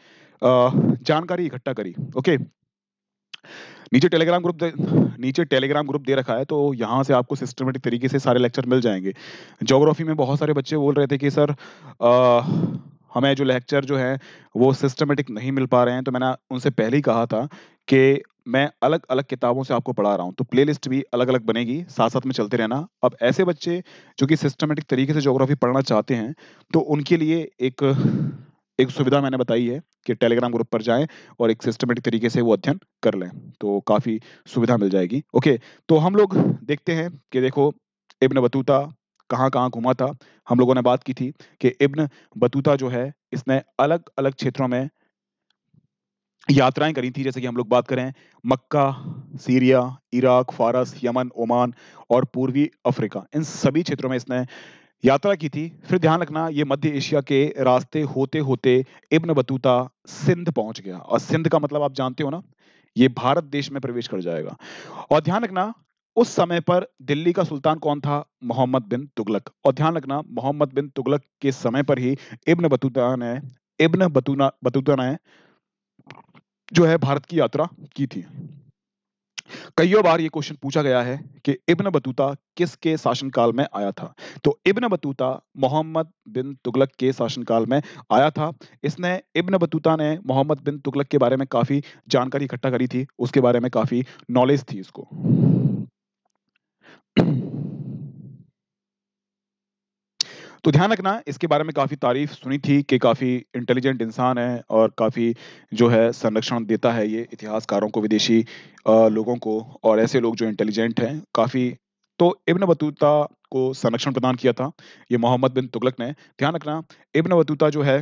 जानकारी इकट्ठा करी ओके नीचे टेलीग्राम ग्रुप नीचे टेलीग्राम ग्रुप दे रखा है तो यहाँ से आपको सिस्टमेटिक तरीके से सारे लेक्चर मिल जाएंगे जोग्राफी में बहुत सारे बच्चे बोल रहे थे कि सर आ, हमें जो लेक्चर जो है वो सिस्टमेटिक नहीं मिल पा रहे हैं तो मैंने उनसे पहले ही कहा था कि मैं अलग अलग किताबों से आपको पढ़ा रहा हूँ तो प्ले भी अलग अलग बनेगी साथ साथ में चलते रहना अब ऐसे बच्चे जो कि सिस्टमेटिक तरीके से जोग्राफी पढ़ना चाहते हैं तो उनके लिए एक एक सुविधा मैंने बताई है कि टेलीग्राम ग्रुप पर जाएं और एक सिस्टमेटिक तरीके से वो अध्ययन कर लें तो काफ़ी सुविधा मिल जाएगी ओके तो हम लोग देखते हैं कि देखो इब्न बतूता कहाँ कहाँ घुमा था हम लोगों ने बात की थी कि इब्न बतूता जो है इसने अलग अलग क्षेत्रों में यात्राएं करी थी जैसे कि हम लोग बात करें मक्का सीरिया इराक फारस यमन ओमान और पूर्वी अफ्रीका इन सभी क्षेत्रों में इसने यात्रा की थी फिर ध्यान रखना ये मध्य एशिया के रास्ते होते होते इब्न बतूता सिंध पहुंच गया और सिंध का मतलब आप जानते हो ना ये भारत देश में प्रवेश कर जाएगा और ध्यान रखना उस समय पर दिल्ली का सुल्तान कौन था मोहम्मद बिन तुगलक और ध्यान रखना मोहम्मद बिन तुगलक के समय पर ही इब्न बतूता ने इब्न बतूना बतूता ने जो है भारत की यात्रा की थी कईयों बार ये क्वेश्चन पूछा गया है कि इब्न बतूता किसके शासनकाल में आया था तो इब्न बतूता मोहम्मद बिन तुगलक के शासनकाल में आया था इसने इब्न बतूता ने मोहम्मद बिन तुगलक के बारे में काफ़ी जानकारी इकट्ठा करी थी उसके बारे में काफ़ी नॉलेज थी इसको तो ध्यान रखना इसके बारे में काफ़ी तारीफ सुनी थी कि काफ़ी इंटेलिजेंट इंसान है और काफ़ी जो है संरक्षण देता है ये इतिहासकारों को विदेशी लोगों को और ऐसे लोग जो इंटेलिजेंट हैं काफ़ी तो इब्न बतूता को संरक्षण प्रदान किया था ये मोहम्मद बिन तुगलक ने ध्यान रखना इब्न बतूता जो है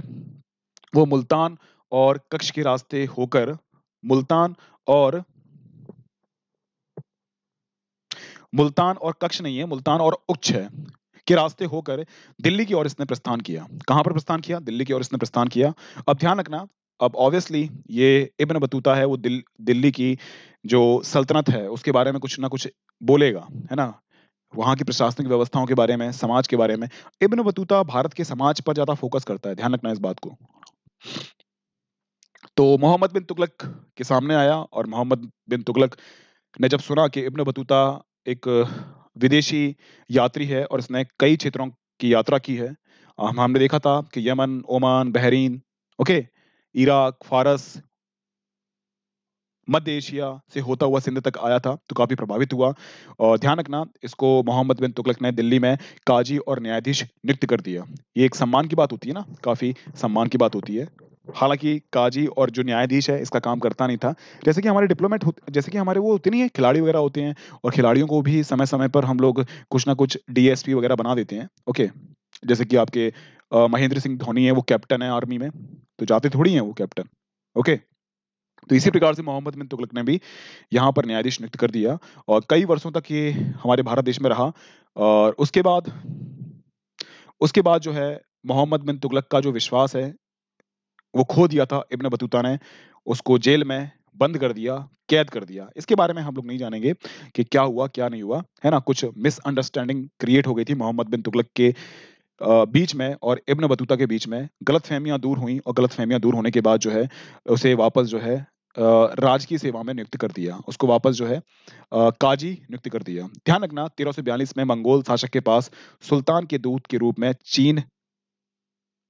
वो मुल्तान और कक्ष के रास्ते होकर मुल्तान और मुल्तान और कक्ष नहीं है मुल्तान और उच्च है के रास्ते होकर दिल्ली की ओर इसने प्रस्थान किया कहां पर प्रस्थान किया दिल्ली की ओर इसने प्रस्थान किया अब ध्यान रखना अब ऑब्वियसली ये इब्न बतूता है वो दिल, दिल्ली की जो सल्तनत है उसके बारे में कुछ ना कुछ बोलेगा है ना वहाँ की प्रशासनिक व्यवस्थाओं के बारे में समाज के बारे में इब्न बतूता भारत के समाज पर ज्यादा फोकस करता है ध्यान रखना इस बात को तो मोहम्मद बिन तुगलक के सामने आया और मोहम्मद बिन तुगलक ने जब सुना कि इब्न बतूता एक विदेशी यात्री है और इसने कई क्षेत्रों की यात्रा की है हम हमने देखा था कि Yemen Oman Bahrain okay Iraq फारस मध्य एशिया से होता हुआ सिंध तक आया था तो काफी प्रभावित हुआ और ध्यान रखना इसको मोहम्मद बिन तुगलक ने दिल्ली में काजी और न्यायाधीश नियुक्त कर दिया ये एक सम्मान की बात होती है ना काफी सम्मान की बात होती है हालांकि काजी और जो न्यायाधीश है इसका काम करता नहीं था जैसे कि हमारे डिप्लोमेट जैसे कि हमारे वो होते नहीं है खिलाड़ी वगैरह होते हैं और खिलाड़ियों को भी समय समय पर हम लोग कुछ ना कुछ डीएसपी वगैरह बना देते हैं ओके जैसे कि आपके महेंद्र सिंह धोनी है वो कैप्टन है आर्मी में तो जाते थोड़ी हैं वो कैप्टन ओके तो इसी प्रकार से मोहम्मद बिन तुगलक ने भी यहाँ पर न्यायाधीश नियुक्त कर दिया और कई वर्षों तक ये हमारे भारत देश में रहा और उसके बाद उसके बाद जो है मोहम्मद बिन तुगलक का जो विश्वास है वो खो दिया था इब्न बतूता ने उसको जेल में बंद कर दिया कैद कर दिया इसके बारे में हम लोग नहीं जानेंगे कि क्या हुआ क्या नहीं हुआ है ना कुछ मिसअंडरस्टैंडिंग क्रिएट हो गई थी मोहम्मद बिन तुगलक के बीच में और इब्न बतूता के बीच में गलत फहमियाँ दूर हुई और गलत फहमियाँ दूर होने के बाद जो है उसे वापस जो है राज की सेवा में नियुक्त कर दिया उसको वापस जो है काजी नियुक्त कर दिया ध्यान रखना तेरह में मंगोल शासक के पास सुल्तान के दूत के रूप में चीन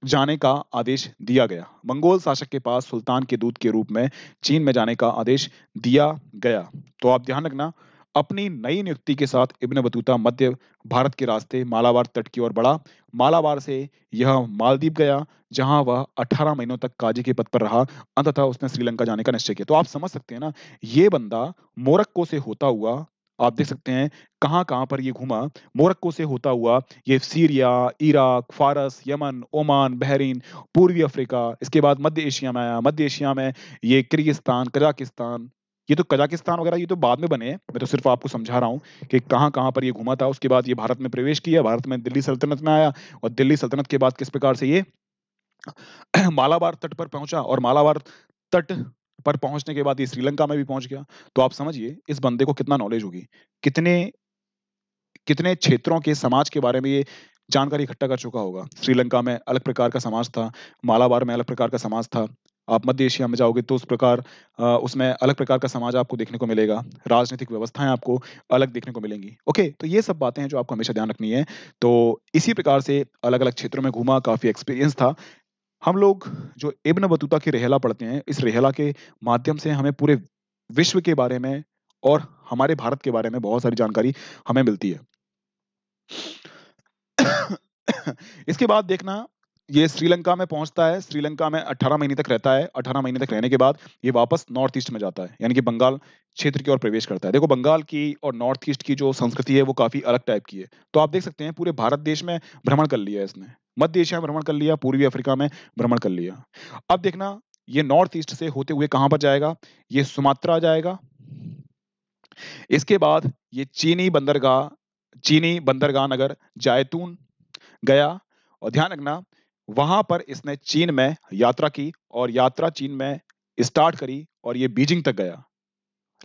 जाने का आदेश दिया गया मंगोल शासक के पास सुल्तान के दूत के रूप में चीन में जाने का आदेश दिया गया तो आप ध्यान रखना अपनी नई नियुक्ति के साथ इब्न बतूता मध्य भारत के रास्ते मालाबार तट की ओर बढ़ा मालाबार से यह मालदीप गया जहां वह 18 महीनों तक काजी के पद पर रहा अंततः उसने श्रीलंका जाने का निश्चय किया तो आप समझ सकते हैं ना ये बंदा मोरक्को से होता हुआ आप देख सकते हैं कहां कहां पर ये घूमा मोरक्को से होता हुआ ये सीरिया इराक फारस यमन ओमान बहरीन पूर्वी अफ्रीका इसके बाद मध्य एशिया में आया मध्य एशिया में ये किर्गिस्तान कजाकिस्तान ये तो कजाकिस्तान वगैरह ये तो बाद में बने मैं तो सिर्फ आपको समझा रहा हूँ कि कहाँ कहाँ पर ये घूमा था उसके बाद ये भारत में प्रवेश किया भारत में दिल्ली सल्तनत में आया और दिल्ली सल्तनत के बाद किस प्रकार से ये मालाबार तट पर पहुंचा और मालाबार तट पर पहुंचने के बाद ये श्रीलंका में भी पहुंच गया तो आप समझिए इस बंदे को कितना नॉलेज होगी कितने कितने क्षेत्रों के समाज के बारे में ये जानकारी इकट्ठा कर चुका होगा श्रीलंका में अलग प्रकार का समाज था मालाबार में अलग प्रकार का समाज था आप मध्य एशिया में जाओगे तो उस प्रकार उसमें अलग प्रकार का समाज आपको देखने को मिलेगा राजनीतिक व्यवस्थाएं आपको अलग देखने को मिलेंगी ओके तो ये सब बातें हैं जो आपको हमेशा ध्यान रखनी है तो इसी प्रकार से अलग अलग क्षेत्रों में घूमा काफ़ी एक्सपीरियंस था हम लोग जो इब्न बतूता की रेहला पढ़ते हैं इस रेहला के माध्यम से हमें पूरे विश्व के बारे में और हमारे भारत के बारे में बहुत सारी जानकारी हमें मिलती है इसके बाद देखना ये श्रीलंका में पहुंचता है श्रीलंका में 18 महीने तक रहता है 18 महीने तक रहने के बाद ये वापस नॉर्थ ईस्ट में जाता है यानी कि बंगाल क्षेत्र की ओर प्रवेश करता है देखो बंगाल की और नॉर्थ ईस्ट की जो संस्कृति है वो काफी अलग टाइप की है तो आप देख सकते हैं पूरे भारत देश में भ्रमण कर लिया इसने मध्य एशिया में भ्रमण कर लिया पूर्वी अफ्रीका में भ्रमण कर लिया अब देखना ये नॉर्थ ईस्ट से होते हुए कहां पर जाएगा ये सुमात्रा जाएगा इसके बाद ये चीनी बंदरगाह चीनी बंदरगाह नगर जायतून गया और ध्यान रखना वहां पर इसने चीन में यात्रा की और यात्रा चीन में स्टार्ट करी और ये बीजिंग तक गया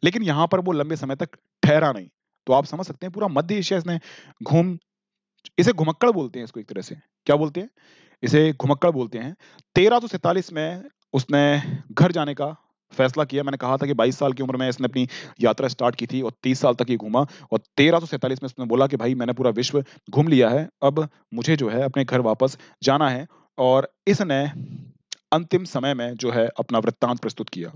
लेकिन यहां पर वो लंबे समय तक ठहरा नहीं तो आप समझ सकते हैं पूरा मध्य एशिया इसने घूम इसे घुमक्कड़ बोलते हैं इसको एक तरह से क्या बोलते हैं इसे घुमक्कड़ बोलते हैं तेरह सौ सैतालीस में उसने घर जाने का फैसला किया मैंने कहा था कि 22 साल की उम्र में इसने अपनी यात्रा स्टार्ट की थी और 30 साल तक ही घूमा और तेरह में इसने बोला कि भाई मैंने पूरा विश्व घूम लिया है अब मुझे जो है अपने घर वापस जाना है और इसने अंतिम समय में जो है अपना वृत्तांत प्रस्तुत किया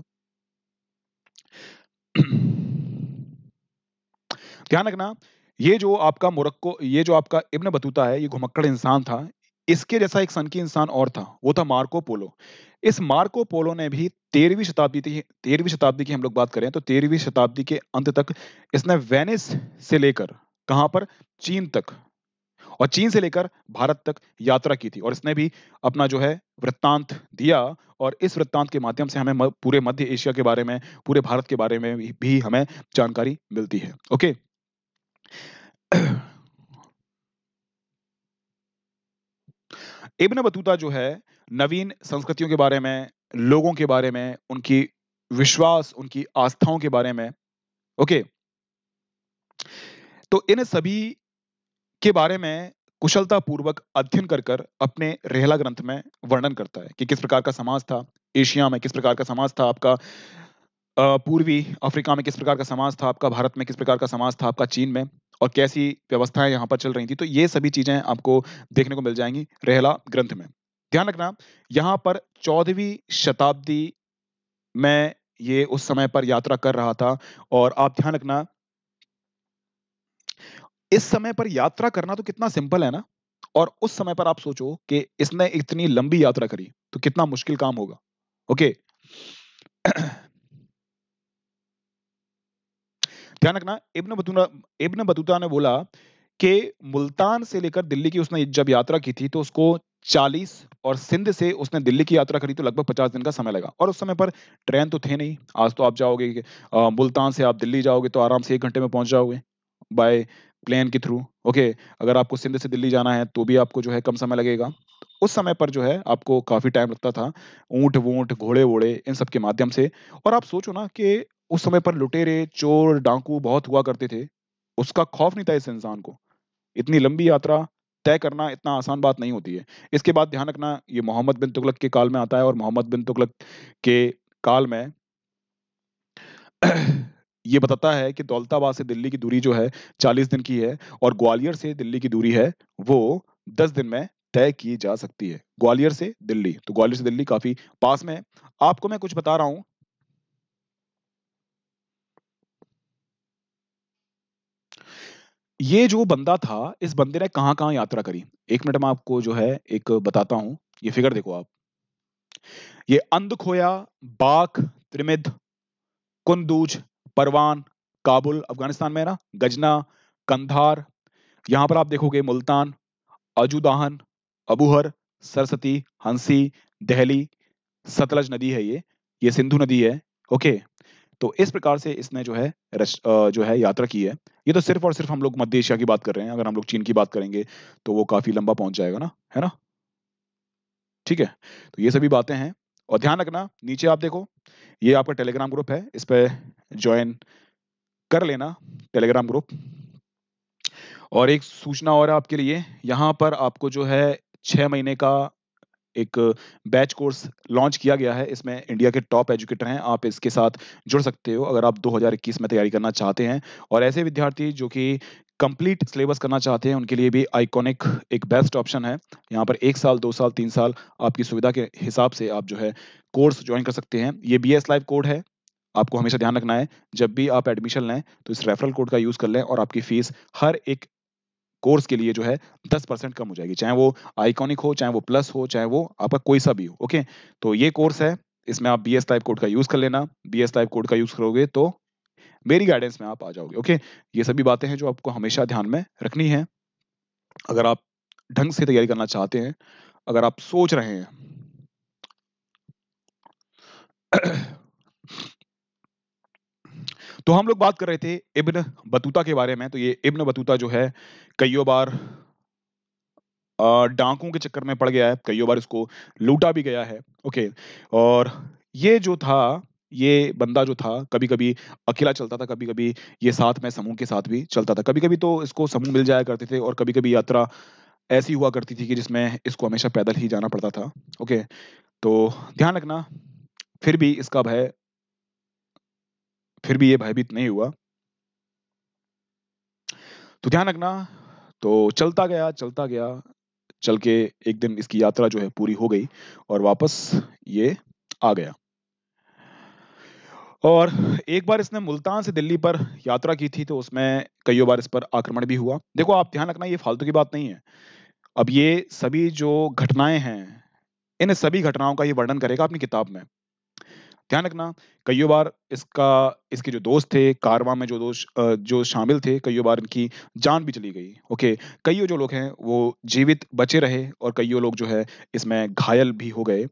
ध्यान रखना ये जो आपका मोरक्को ये जो आपका इब्न बतूता है ये घुमक्कड़ इंसान था इसके जैसा एक सनकी इंसान और था वो था मार्को पोलो इस मार्को पोलो ने भी तेरहवीं शताब्दी की तेरहवीं शताब्दी की हम लोग बात करें तो तेरहवीं शताब्दी के अंत तक इसने वेनिस से लेकर कहां पर चीन तक और चीन से लेकर भारत तक यात्रा की थी और इसने भी अपना जो है वृत्तांत दिया और इस वृत्तांत के माध्यम से हमें पूरे मध्य एशिया के बारे में पूरे भारत के बारे में भी हमें जानकारी मिलती है ओके इब्न बतूता जो है नवीन संस्कृतियों के बारे में लोगों के बारे में उनकी विश्वास उनकी आस्थाओं के बारे में ओके तो इन सभी के बारे में कुशलता पूर्वक अध्ययन कर कर अपने रेहला ग्रंथ में वर्णन करता है कि किस प्रकार का समाज था एशिया में किस प्रकार का समाज था आपका पूर्वी अफ्रीका में किस प्रकार का समाज था आपका भारत में किस प्रकार का समाज था आपका चीन में और कैसी व्यवस्थाएं यहाँ पर चल रही थी तो ये सभी चीजें आपको देखने को मिल जाएंगी रेहला ग्रंथ में ध्यान रखना यहाँ पर चौदहवीं शताब्दी में ये उस समय पर यात्रा कर रहा था और आप ध्यान रखना इस समय पर यात्रा करना तो कितना सिंपल है ना और उस समय पर आप सोचो कि इसने इतनी लंबी यात्रा करी तो कितना मुश्किल काम होगा ओके ध्यान रखना इब्न बतूता इब्न बतूता ने बोला कि मुल्तान से लेकर दिल्ली की उसने जब यात्रा की थी तो उसको 40 और सिंध से उसने दिल्ली की यात्रा करी तो लगभग 50 दिन का समय लगा और उस समय पर ट्रेन तो थे नहीं आज तो आप जाओगे आ, मुल्तान से आप दिल्ली जाओगे तो आराम से एक घंटे में पहुंच जाओगे बाय प्लेन के थ्रू ओके अगर आपको सिंध से दिल्ली जाना है तो भी आपको जो है कम समय लगेगा तो उस समय पर जो है आपको काफी टाइम लगता था ऊंट वूंट घोड़े वोड़े इन सब के माध्यम से और आप सोचो ना कि उस समय पर लुटेरे चोर डाकू बहुत हुआ करते थे उसका खौफ नहीं था इस इंसान को इतनी लंबी यात्रा तय करना इतना आसान बात नहीं होती है इसके बाद ध्यान रखना ये मोहम्मद बिन तुगलक के काल में आता है और मोहम्मद बिन तुगलक के काल में ये बताता है कि दौलताबाद से दिल्ली की दूरी जो है चालीस दिन की है और ग्वालियर से दिल्ली की दूरी है वो दस दिन में तय की जा सकती है ग्वालियर से दिल्ली तो ग्वालियर से दिल्ली काफी पास में है आपको मैं कुछ बता रहा हूँ ये जो बंदा था इस बंदे ने कहा यात्रा करी एक मिनट मैं आपको जो है एक बताता हूं ये फिगर देखो आप ये खोया बाख त्रिमिद कुंदूज परवान काबुल अफगानिस्तान में है ना गजना कंधार यहां पर आप देखोगे मुल्तान अजुदाहन अबूहर सरस्वती हंसी दहली सतलज नदी है ये ये सिंधु नदी है ओके तो इस प्रकार से इसने जो है जो है यात्रा की है ये तो सिर्फ और सिर्फ हम लोग मध्य एशिया की बात कर रहे हैं अगर हम लोग चीन की बात करेंगे तो वो काफी लंबा पहुंच जाएगा ना है ना ठीक है तो ये सभी बातें हैं और ध्यान रखना नीचे आप देखो ये आपका टेलीग्राम ग्रुप है इस पर ज्वाइन कर लेना टेलीग्राम ग्रुप और एक सूचना और आपके लिए यहाँ पर आपको जो है छह महीने का एक बैच कोर्स लॉन्च किया गया है इसमें इंडिया के टॉप एजुकेटर हैं आप इसके साथ जुड़ सकते हो अगर आप 2021 में तैयारी करना चाहते हैं और ऐसे विद्यार्थी जो कि कंप्लीट सिलेबस करना चाहते हैं उनके लिए भी आइकॉनिक एक बेस्ट ऑप्शन है यहाँ पर एक साल दो साल तीन साल आपकी सुविधा के हिसाब से आप जो है कोर्स ज्वाइन कर सकते हैं ये बी एस लाइव कोड है आपको हमेशा ध्यान रखना है जब भी आप एडमिशन लें तो इस रेफरल कोड का यूज़ कर लें और आपकी फ़ीस हर एक कोर्स के लिए जो है दस परसेंट कम हो जाएगी चाहे वो आइकॉनिक हो चाहे वो प्लस हो चाहे वो आपका कोई सा भी हो ओके तो ये कोर्स है इसमें आप बी एस टाइप कोड का यूज कर लेना बी एस टाइप कोड का यूज करोगे तो मेरी गाइडेंस में आप आ जाओगे ओके ये सभी बातें हैं जो आपको हमेशा ध्यान में रखनी है अगर आप ढंग से तैयारी करना चाहते हैं अगर आप सोच रहे हैं तो हम लोग बात कर रहे थे इब्न बतूता के बारे में तो ये इब्न बतूता जो है कईयों बार डाकों के चक्कर में पड़ गया है कईयों बार इसको लूटा भी गया है ओके और ये जो था ये बंदा जो था कभी कभी अकेला चलता था कभी कभी ये साथ में समूह के साथ भी चलता था कभी कभी तो इसको समूह मिल जाया करते थे और कभी कभी यात्रा ऐसी हुआ करती थी कि जिसमें इसको हमेशा पैदल ही जाना पड़ता था ओके तो ध्यान रखना फिर भी इसका भय फिर भी ये भयभीत नहीं हुआ तो ध्यान रखना तो चलता गया चलता गया चल के एक दिन इसकी यात्रा जो है पूरी हो गई और वापस ये आ गया और एक बार इसने मुल्तान से दिल्ली पर यात्रा की थी तो उसमें कई बार इस पर आक्रमण भी हुआ देखो आप ध्यान रखना ये फालतू की बात नहीं है अब ये सभी जो घटनाएं हैं इन सभी घटनाओं का ये वर्णन करेगा अपनी किताब में ध्यान रखना कईयों बार इसका इसके जो दोस्त थे कारवा में जो दोस्त जो शामिल थे कईयों बार इनकी जान भी चली गई ओके कईयों जो लोग हैं वो जीवित बचे रहे और कईयों लोग जो है इसमें घायल भी हो गए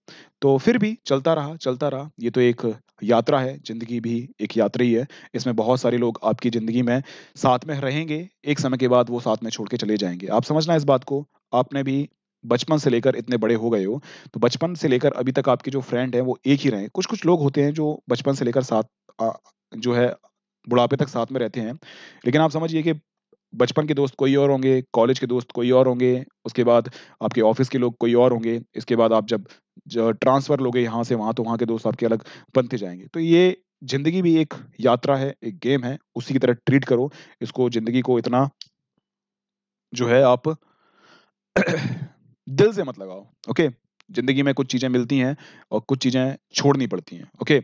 तो फिर भी चलता रहा चलता रहा ये तो एक यात्रा है ज़िंदगी भी एक यात्रा ही है इसमें बहुत सारे लोग आपकी ज़िंदगी में साथ में रहेंगे एक समय के बाद वो साथ में छोड़ के चले जाएंगे आप समझना इस बात को आपने भी बचपन से लेकर इतने बड़े हो गए हो तो बचपन से लेकर अभी तक आपके जो फ्रेंड हैं वो एक ही रहे कुछ कुछ लोग होते हैं जो बचपन से लेकर साथ जो है बुढ़ापे तक साथ में रहते हैं लेकिन आप समझिए कि बचपन के दोस्त कोई और होंगे कॉलेज के दोस्त कोई और होंगे उसके बाद आपके ऑफिस के लोग कोई और होंगे इसके बाद आप जब, जब ट्रांसफर लोगे यहाँ से वहाँ तो वहाँ के दोस्त आपके अलग बनते जाएंगे तो ये जिंदगी भी एक यात्रा है एक गेम है उसी की तरह ट्रीट करो इसको जिंदगी को इतना जो है आप दिल से मत लगाओ ओके जिंदगी में कुछ चीजें मिलती हैं और कुछ चीजें छोड़नी पड़ती हैं ओके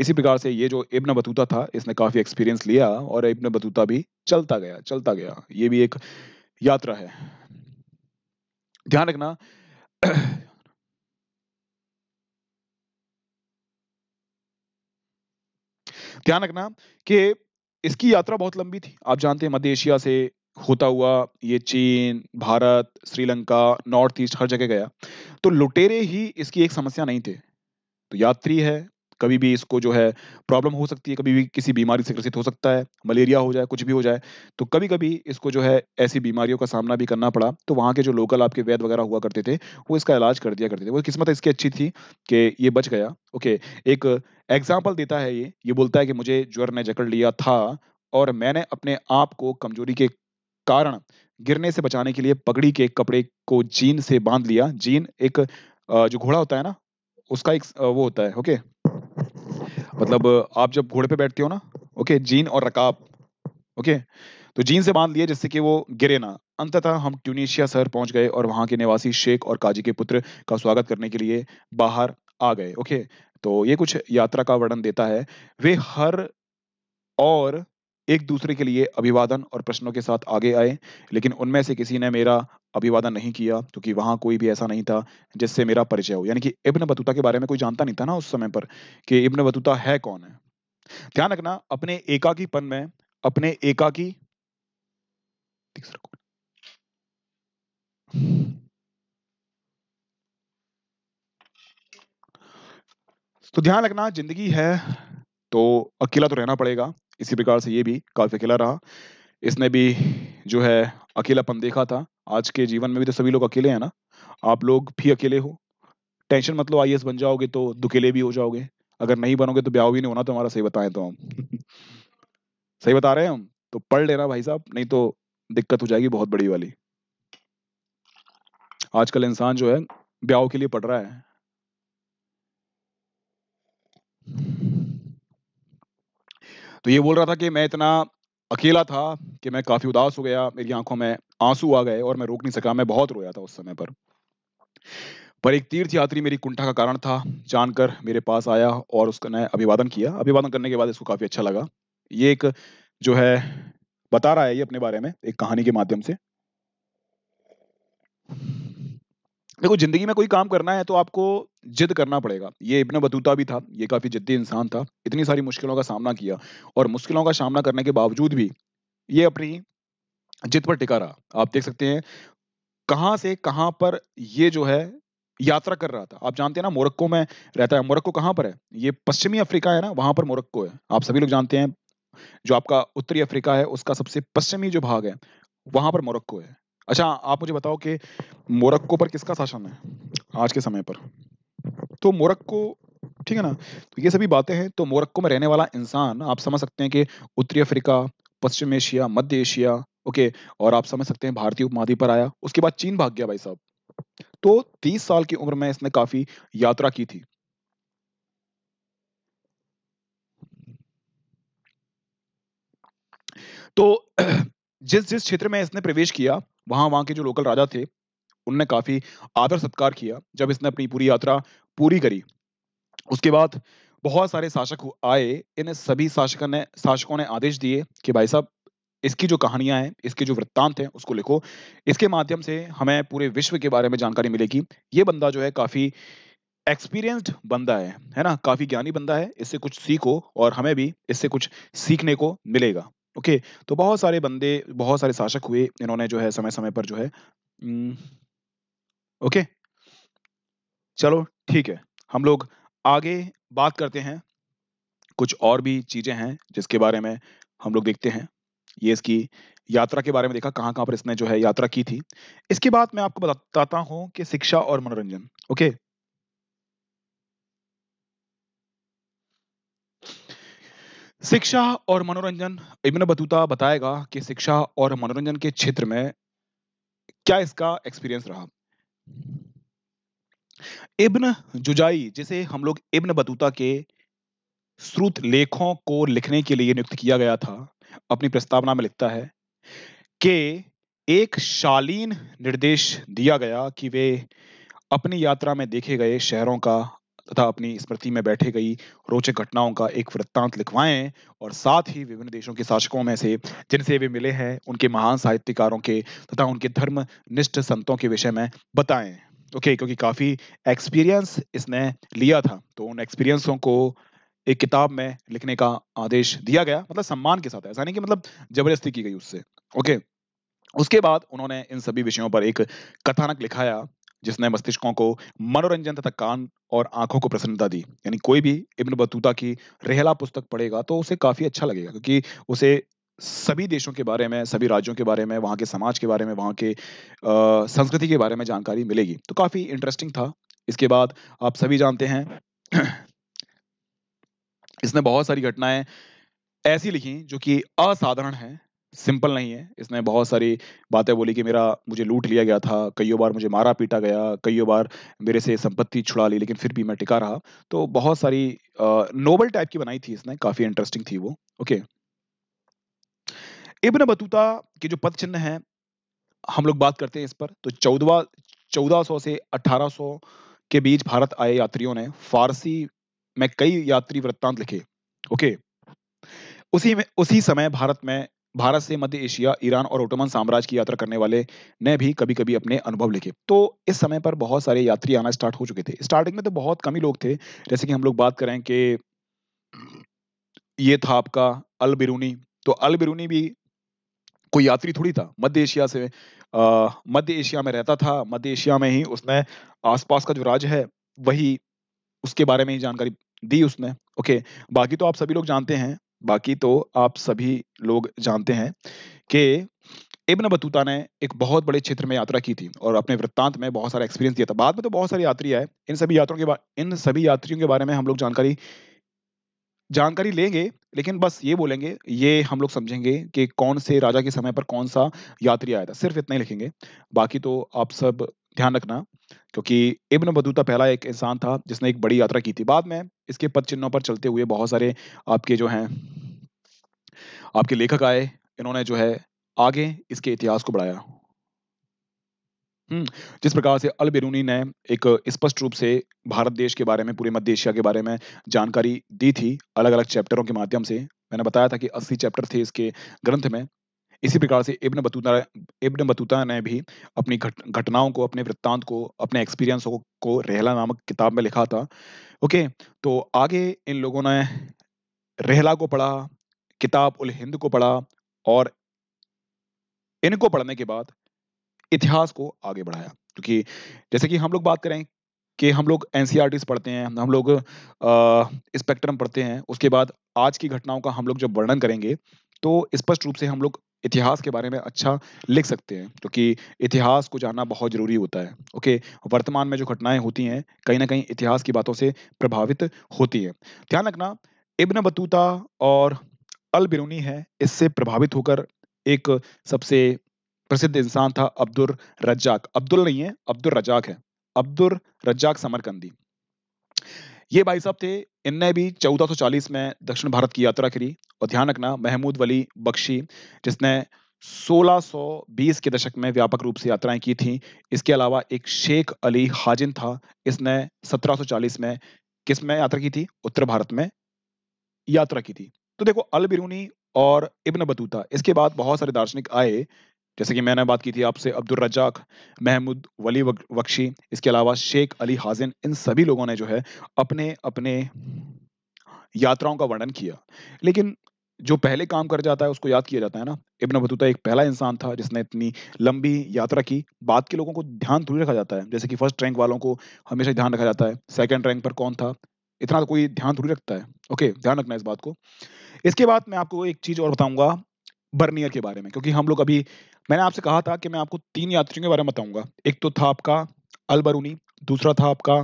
इसी प्रकार से ये जो इब्न बतूता था इसने काफी एक्सपीरियंस लिया और इब्न बतूता भी चलता गया चलता गया ये भी एक यात्रा है ध्यान रखना ध्यान रखना कि इसकी यात्रा बहुत लंबी थी आप जानते हैं मध्य एशिया से होता हुआ ये चीन भारत श्रीलंका नॉर्थ ईस्ट हर जगह गया तो लुटेरे ही इसकी एक समस्या नहीं थे तो यात्री है कभी भी इसको जो है प्रॉब्लम हो सकती है कभी भी किसी बीमारी से ग्रसित हो सकता है मलेरिया हो जाए कुछ भी हो जाए तो कभी कभी इसको जो है ऐसी बीमारियों का सामना भी करना पड़ा तो वहाँ के जो लोकल आपके वैद वगैरह हुआ करते थे वो इसका इलाज कर दिया करते थे वो किस्मत इसकी अच्छी थी कि ये बच गया ओके एक एग्जाम्पल देता है ये ये बोलता है कि मुझे ज्वर ने जकड़ लिया था और मैंने अपने आप को कमजोरी के कारण गिरने से बचाने के लिए पगड़ी के कपड़े को जीन से बांध लिया जीन एक जो घोड़ा होता है ना उसका एक वो होता है ओके मतलब आप जब घोड़े पे बैठते हो ना ओके जीन और रकाब ओके तो जीन से बांध लिए जिससे कि वो गिरे ना अंततः हम ट्यूनिशिया शहर पहुंच गए और वहां के निवासी शेख और काजी के पुत्र का स्वागत करने के लिए बाहर आ गए ओके तो ये कुछ यात्रा का वर्णन देता है वे हर और एक दूसरे के लिए अभिवादन और प्रश्नों के साथ आगे आए लेकिन उनमें से किसी ने मेरा अभिवादन नहीं किया क्योंकि वहां कोई भी ऐसा नहीं था जिससे मेरा परिचय हो यानी कि इब्न बतूता के बारे में कोई जानता नहीं था ना उस समय पर कि इब्न बतूता है कौन है ध्यान रखना अपने एकाकीपन में अपने एकाकी तो ध्यान रखना जिंदगी है तो अकेला तो रहना पड़ेगा इसी प्रकार से ये भी काफ़ी अकेला रहा इसने भी जो है अकेलापन देखा था आज के जीवन में भी तो सभी लोग अकेले हैं ना आप लोग भी अकेले हो टेंशन मतलब आई बन जाओगे तो दुकेले भी हो जाओगे अगर नहीं बनोगे तो ब्याह भी नहीं होना तुम्हारा सही बताएं तो हम
सही बता रहे हैं
हम तो पढ़ लेना भाई साहब नहीं तो दिक्कत हो जाएगी बहुत बड़ी वाली आजकल इंसान जो है ब्याह के लिए पढ़ रहा है तो ये बोल रहा था कि मैं इतना अकेला था कि मैं काफी उदास हो गया मेरी आंखों में आंसू आ गए और मैं रोक नहीं सका मैं बहुत रोया था उस समय पर पर एक तीर्थ यात्री मेरी कुंठा का कारण था जानकर मेरे पास आया और उसने अभिवादन किया अभिवादन करने के बाद इसको काफी अच्छा लगा ये एक जो है बता रहा है ये अपने बारे में एक कहानी के माध्यम से देखो जिंदगी में कोई काम करना है तो आपको जिद करना पड़ेगा ये इब्न बतूता भी था ये काफी जिद्दी इंसान था इतनी सारी मुश्किलों का सामना किया और मुश्किलों का सामना करने के बावजूद भी ये अपनी जिद पर टिका रहा आप देख सकते हैं कहाँ से कहाँ पर ये जो है यात्रा कर रहा था आप जानते हैं ना मोरक्को में रहता है मोरक्को कहाँ पर है ये पश्चिमी अफ्रीका है ना वहां पर मोरक्को है आप सभी लोग जानते हैं जो आपका उत्तरी अफ्रीका है उसका सबसे पश्चिमी जो भाग है वहां पर मोरक्को है अच्छा आप मुझे बताओ कि मोरक्को पर किसका शासन है आज के समय पर तो मोरक्को ठीक है ना तो ये सभी बातें हैं तो मोरक्को में रहने वाला इंसान आप समझ सकते हैं कि उत्तरी अफ्रीका पश्चिम एशिया मध्य एशिया ओके और आप समझ सकते हैं भारतीय उपमहाद्वीप पर आया उसके बाद चीन भाग गया भाई साहब तो तीस साल की उम्र में इसने काफी यात्रा की थी तो जिस जिस क्षेत्र में इसने प्रवेश किया वहाँ वहाँ के जो लोकल राजा थे उनने काफ़ी आदर सत्कार किया जब इसने अपनी पूरी यात्रा पूरी करी उसके बाद बहुत सारे शासक आए इन सभी शासक ने शासकों ने आदेश दिए कि भाई साहब इसकी जो कहानियां हैं इसके जो वृत्तांत हैं उसको लिखो इसके माध्यम से हमें पूरे विश्व के बारे में जानकारी मिलेगी ये बंदा जो है काफ़ी एक्सपीरियंस्ड बंदा है है ना काफ़ी ज्ञानी बंदा है इससे कुछ सीखो और हमें भी इससे कुछ सीखने को मिलेगा ओके तो बहुत सारे बंदे बहुत सारे शासक हुए इन्होंने जो है समय समय पर जो है ओके चलो ठीक है हम लोग आगे बात करते हैं कुछ और भी चीजें हैं जिसके बारे में हम लोग देखते हैं ये इसकी यात्रा के बारे में देखा कहाँ कहाँ पर इसने जो है यात्रा की थी इसके बाद मैं आपको बताता हूं कि शिक्षा और मनोरंजन ओके okay? शिक्षा और मनोरंजन इब्न बतूता बताएगा कि शिक्षा और मनोरंजन के क्षेत्र में क्या इसका एक्सपीरियंस रहा इब्न जुजाई जिसे हम लोग इब्न बतूता के श्रुत लेखों को लिखने के लिए नियुक्त किया गया था अपनी प्रस्तावना में लिखता है कि एक शालीन निर्देश दिया गया कि वे अपनी यात्रा में देखे गए शहरों का तथा अपनी स्मृति में बैठे गई रोचक घटनाओं का एक वृत्तांत लिखवाएं और साथ ही विभिन्न देशों के शासकों में से जिनसे वे मिले हैं उनके महान साहित्यकारों के तथा उनके धर्म निष्ठ संतों के विषय में बताएं ओके okay, क्योंकि काफ़ी एक्सपीरियंस इसने लिया था तो उन एक्सपीरियंसों को एक किताब में लिखने का आदेश दिया गया मतलब सम्मान के साथ ऐसा नहीं कि मतलब जबरदस्ती की गई उससे ओके okay. उसके बाद उन्होंने इन सभी विषयों पर एक कथानक लिखाया जिसने मस्तिष्कों को मनोरंजन तथा कान और आंखों को प्रसन्नता दी यानी कोई भी इब्न बतूता की रेहला पुस्तक पढ़ेगा तो उसे काफी अच्छा लगेगा क्योंकि उसे सभी देशों के बारे में सभी राज्यों के बारे में वहां के समाज के बारे में वहां के संस्कृति के बारे में जानकारी मिलेगी तो काफी इंटरेस्टिंग था इसके बाद आप सभी जानते हैं इसने बहुत सारी घटनाएं ऐसी लिखी जो कि असाधारण है सिंपल नहीं है इसने बहुत सारी बातें बोली कि मेरा मुझे लूट लिया गया था कईयों बार मुझे मारा पीटा गया कईयों बार मेरे से संपत्ति छुड़ा ली लेकिन फिर भी मैं टिका रहा तो बहुत सारी नोबल टाइप की बनाई थी इसने काफ़ी इंटरेस्टिंग थी वो ओके इब्न बतूता के जो पद चिन्ह हैं हम लोग बात करते हैं इस पर तो चौदवा चौदह सौ से अठारह सौ के बीच भारत आए यात्रियों ने फारसी में कई यात्री वृत्तांत लिखे ओके उसी में उसी समय भारत में भारत से मध्य एशिया ईरान और ओटोमन साम्राज्य की यात्रा करने वाले ने भी कभी कभी अपने अनुभव लिखे तो इस समय पर बहुत सारे यात्री आना स्टार्ट हो चुके थे स्टार्टिंग में तो बहुत कम ही लोग थे जैसे कि हम लोग बात करें कि ये था आपका अल बिरूनी तो अल बिरूनी भी कोई यात्री थोड़ी था मध्य एशिया से मध्य एशिया में रहता था मध्य एशिया में ही उसने आसपास का जो राज्य है वही उसके बारे में ही जानकारी दी उसने ओके बाकी तो आप सभी लोग जानते हैं बाकी तो आप सभी लोग जानते हैं कि इब्न बतूता ने एक बहुत बड़े क्षेत्र में यात्रा की थी और अपने वृत्तांत में बहुत सारा एक्सपीरियंस दिया था बाद में तो बहुत सारे यात्री आए इन सभी यात्रियों के इन सभी यात्रियों के बारे में हम लोग जानकारी जानकारी लेंगे लेकिन बस ये बोलेंगे ये हम लोग समझेंगे कि कौन से राजा के समय पर कौन सा यात्री आया था सिर्फ इतना ही लिखेंगे बाकी तो आप सब ध्यान रखना क्योंकि इब्न बतूता पहला एक इंसान था जिसने एक बड़ी यात्रा की थी बाद में इसके पद चिन्हों पर चलते हुए बहुत सारे आपके जो हैं आपके लेखक आए इन्होंने जो है आगे इसके इतिहास को बढ़ाया हम्म, जिस प्रकार से अल बिरूनी ने एक स्पष्ट रूप से भारत देश के बारे में पूरे मध्य एशिया के बारे में जानकारी दी थी अलग अलग चैप्टरों के माध्यम से मैंने बताया था कि 80 चैप्टर थे इसके ग्रंथ में इसी प्रकार से इब्न बतूता इब्न बतूता ने भी अपनी घट, घटनाओं को अपने वृत्तांत को अपने एक्सपीरियंस को, को रेहला नामक किताब में लिखा था ओके तो आगे इन लोगों ने रेहला को पढ़ा किताब उल हिंद को पढ़ा और इनको पढ़ने के बाद इतिहास को आगे बढ़ाया क्योंकि जैसे कि हम लोग बात करें कि हम लोग एन e पढ़ते हैं हम लोग स्पेक्ट्रम पढ़ते हैं उसके बाद आज की घटनाओं का हम लोग जब वर्णन करेंगे तो स्पष्ट रूप से हम लोग इतिहास के बारे में अच्छा लिख सकते हैं क्योंकि इतिहास को जानना बहुत जरूरी होता है ओके वर्तमान में जो घटनाएं होती हैं कहीं ना कहीं इतिहास की बातों से प्रभावित होती है ध्यान रखना इब्न बतूता और अल बिरूनी है इससे प्रभावित होकर एक सबसे प्रसिद्ध इंसान था अब्दुल रज्जाक अब्दुल नहीं है अब्दुल रजाक है अब्दुल रज्जाक समरकंदी ये भाई साहब थे इनने भी 1440 में दक्षिण भारत की यात्रा करी और ध्यान रखना महमूद वली बख्शी जिसने 1620 के दशक में व्यापक रूप से यात्राएं की थी इसके अलावा एक शेख अली हाजिन था इसने 1740 में किस में यात्रा की थी उत्तर भारत में यात्रा की थी तो देखो अल बिरूनी और इब्न बतूता इसके बाद बहुत सारे दार्शनिक आए जैसे कि मैंने बात की थी आपसे अब्दुल रजाक महमूद वली बख्शी इसके अलावा शेख अली हाजिन इन सभी लोगों ने जो है अपने अपने यात्राओं का वर्णन किया लेकिन जो पहले काम कर जाता है उसको याद किया जाता है ना इब्न बतूता एक पहला इंसान था जिसने इतनी लंबी यात्रा की बाद के लोगों को ध्यान थोड़ी रखा जाता है जैसे कि फर्स्ट रैंक वालों को हमेशा ध्यान रखा जाता है सेकंड रैंक पर कौन था इतना तो कोई ध्यान थोड़ी रखता है ओके ध्यान रखना इस बात को इसके बाद मैं आपको एक चीज़ और बताऊंगा बर्नियर के बारे में क्योंकि हम लोग अभी मैंने आपसे कहा था कि मैं आपको तीन यात्रियों के बारे में बताऊंगा एक तो था आपका अलबरूनी दूसरा था आपका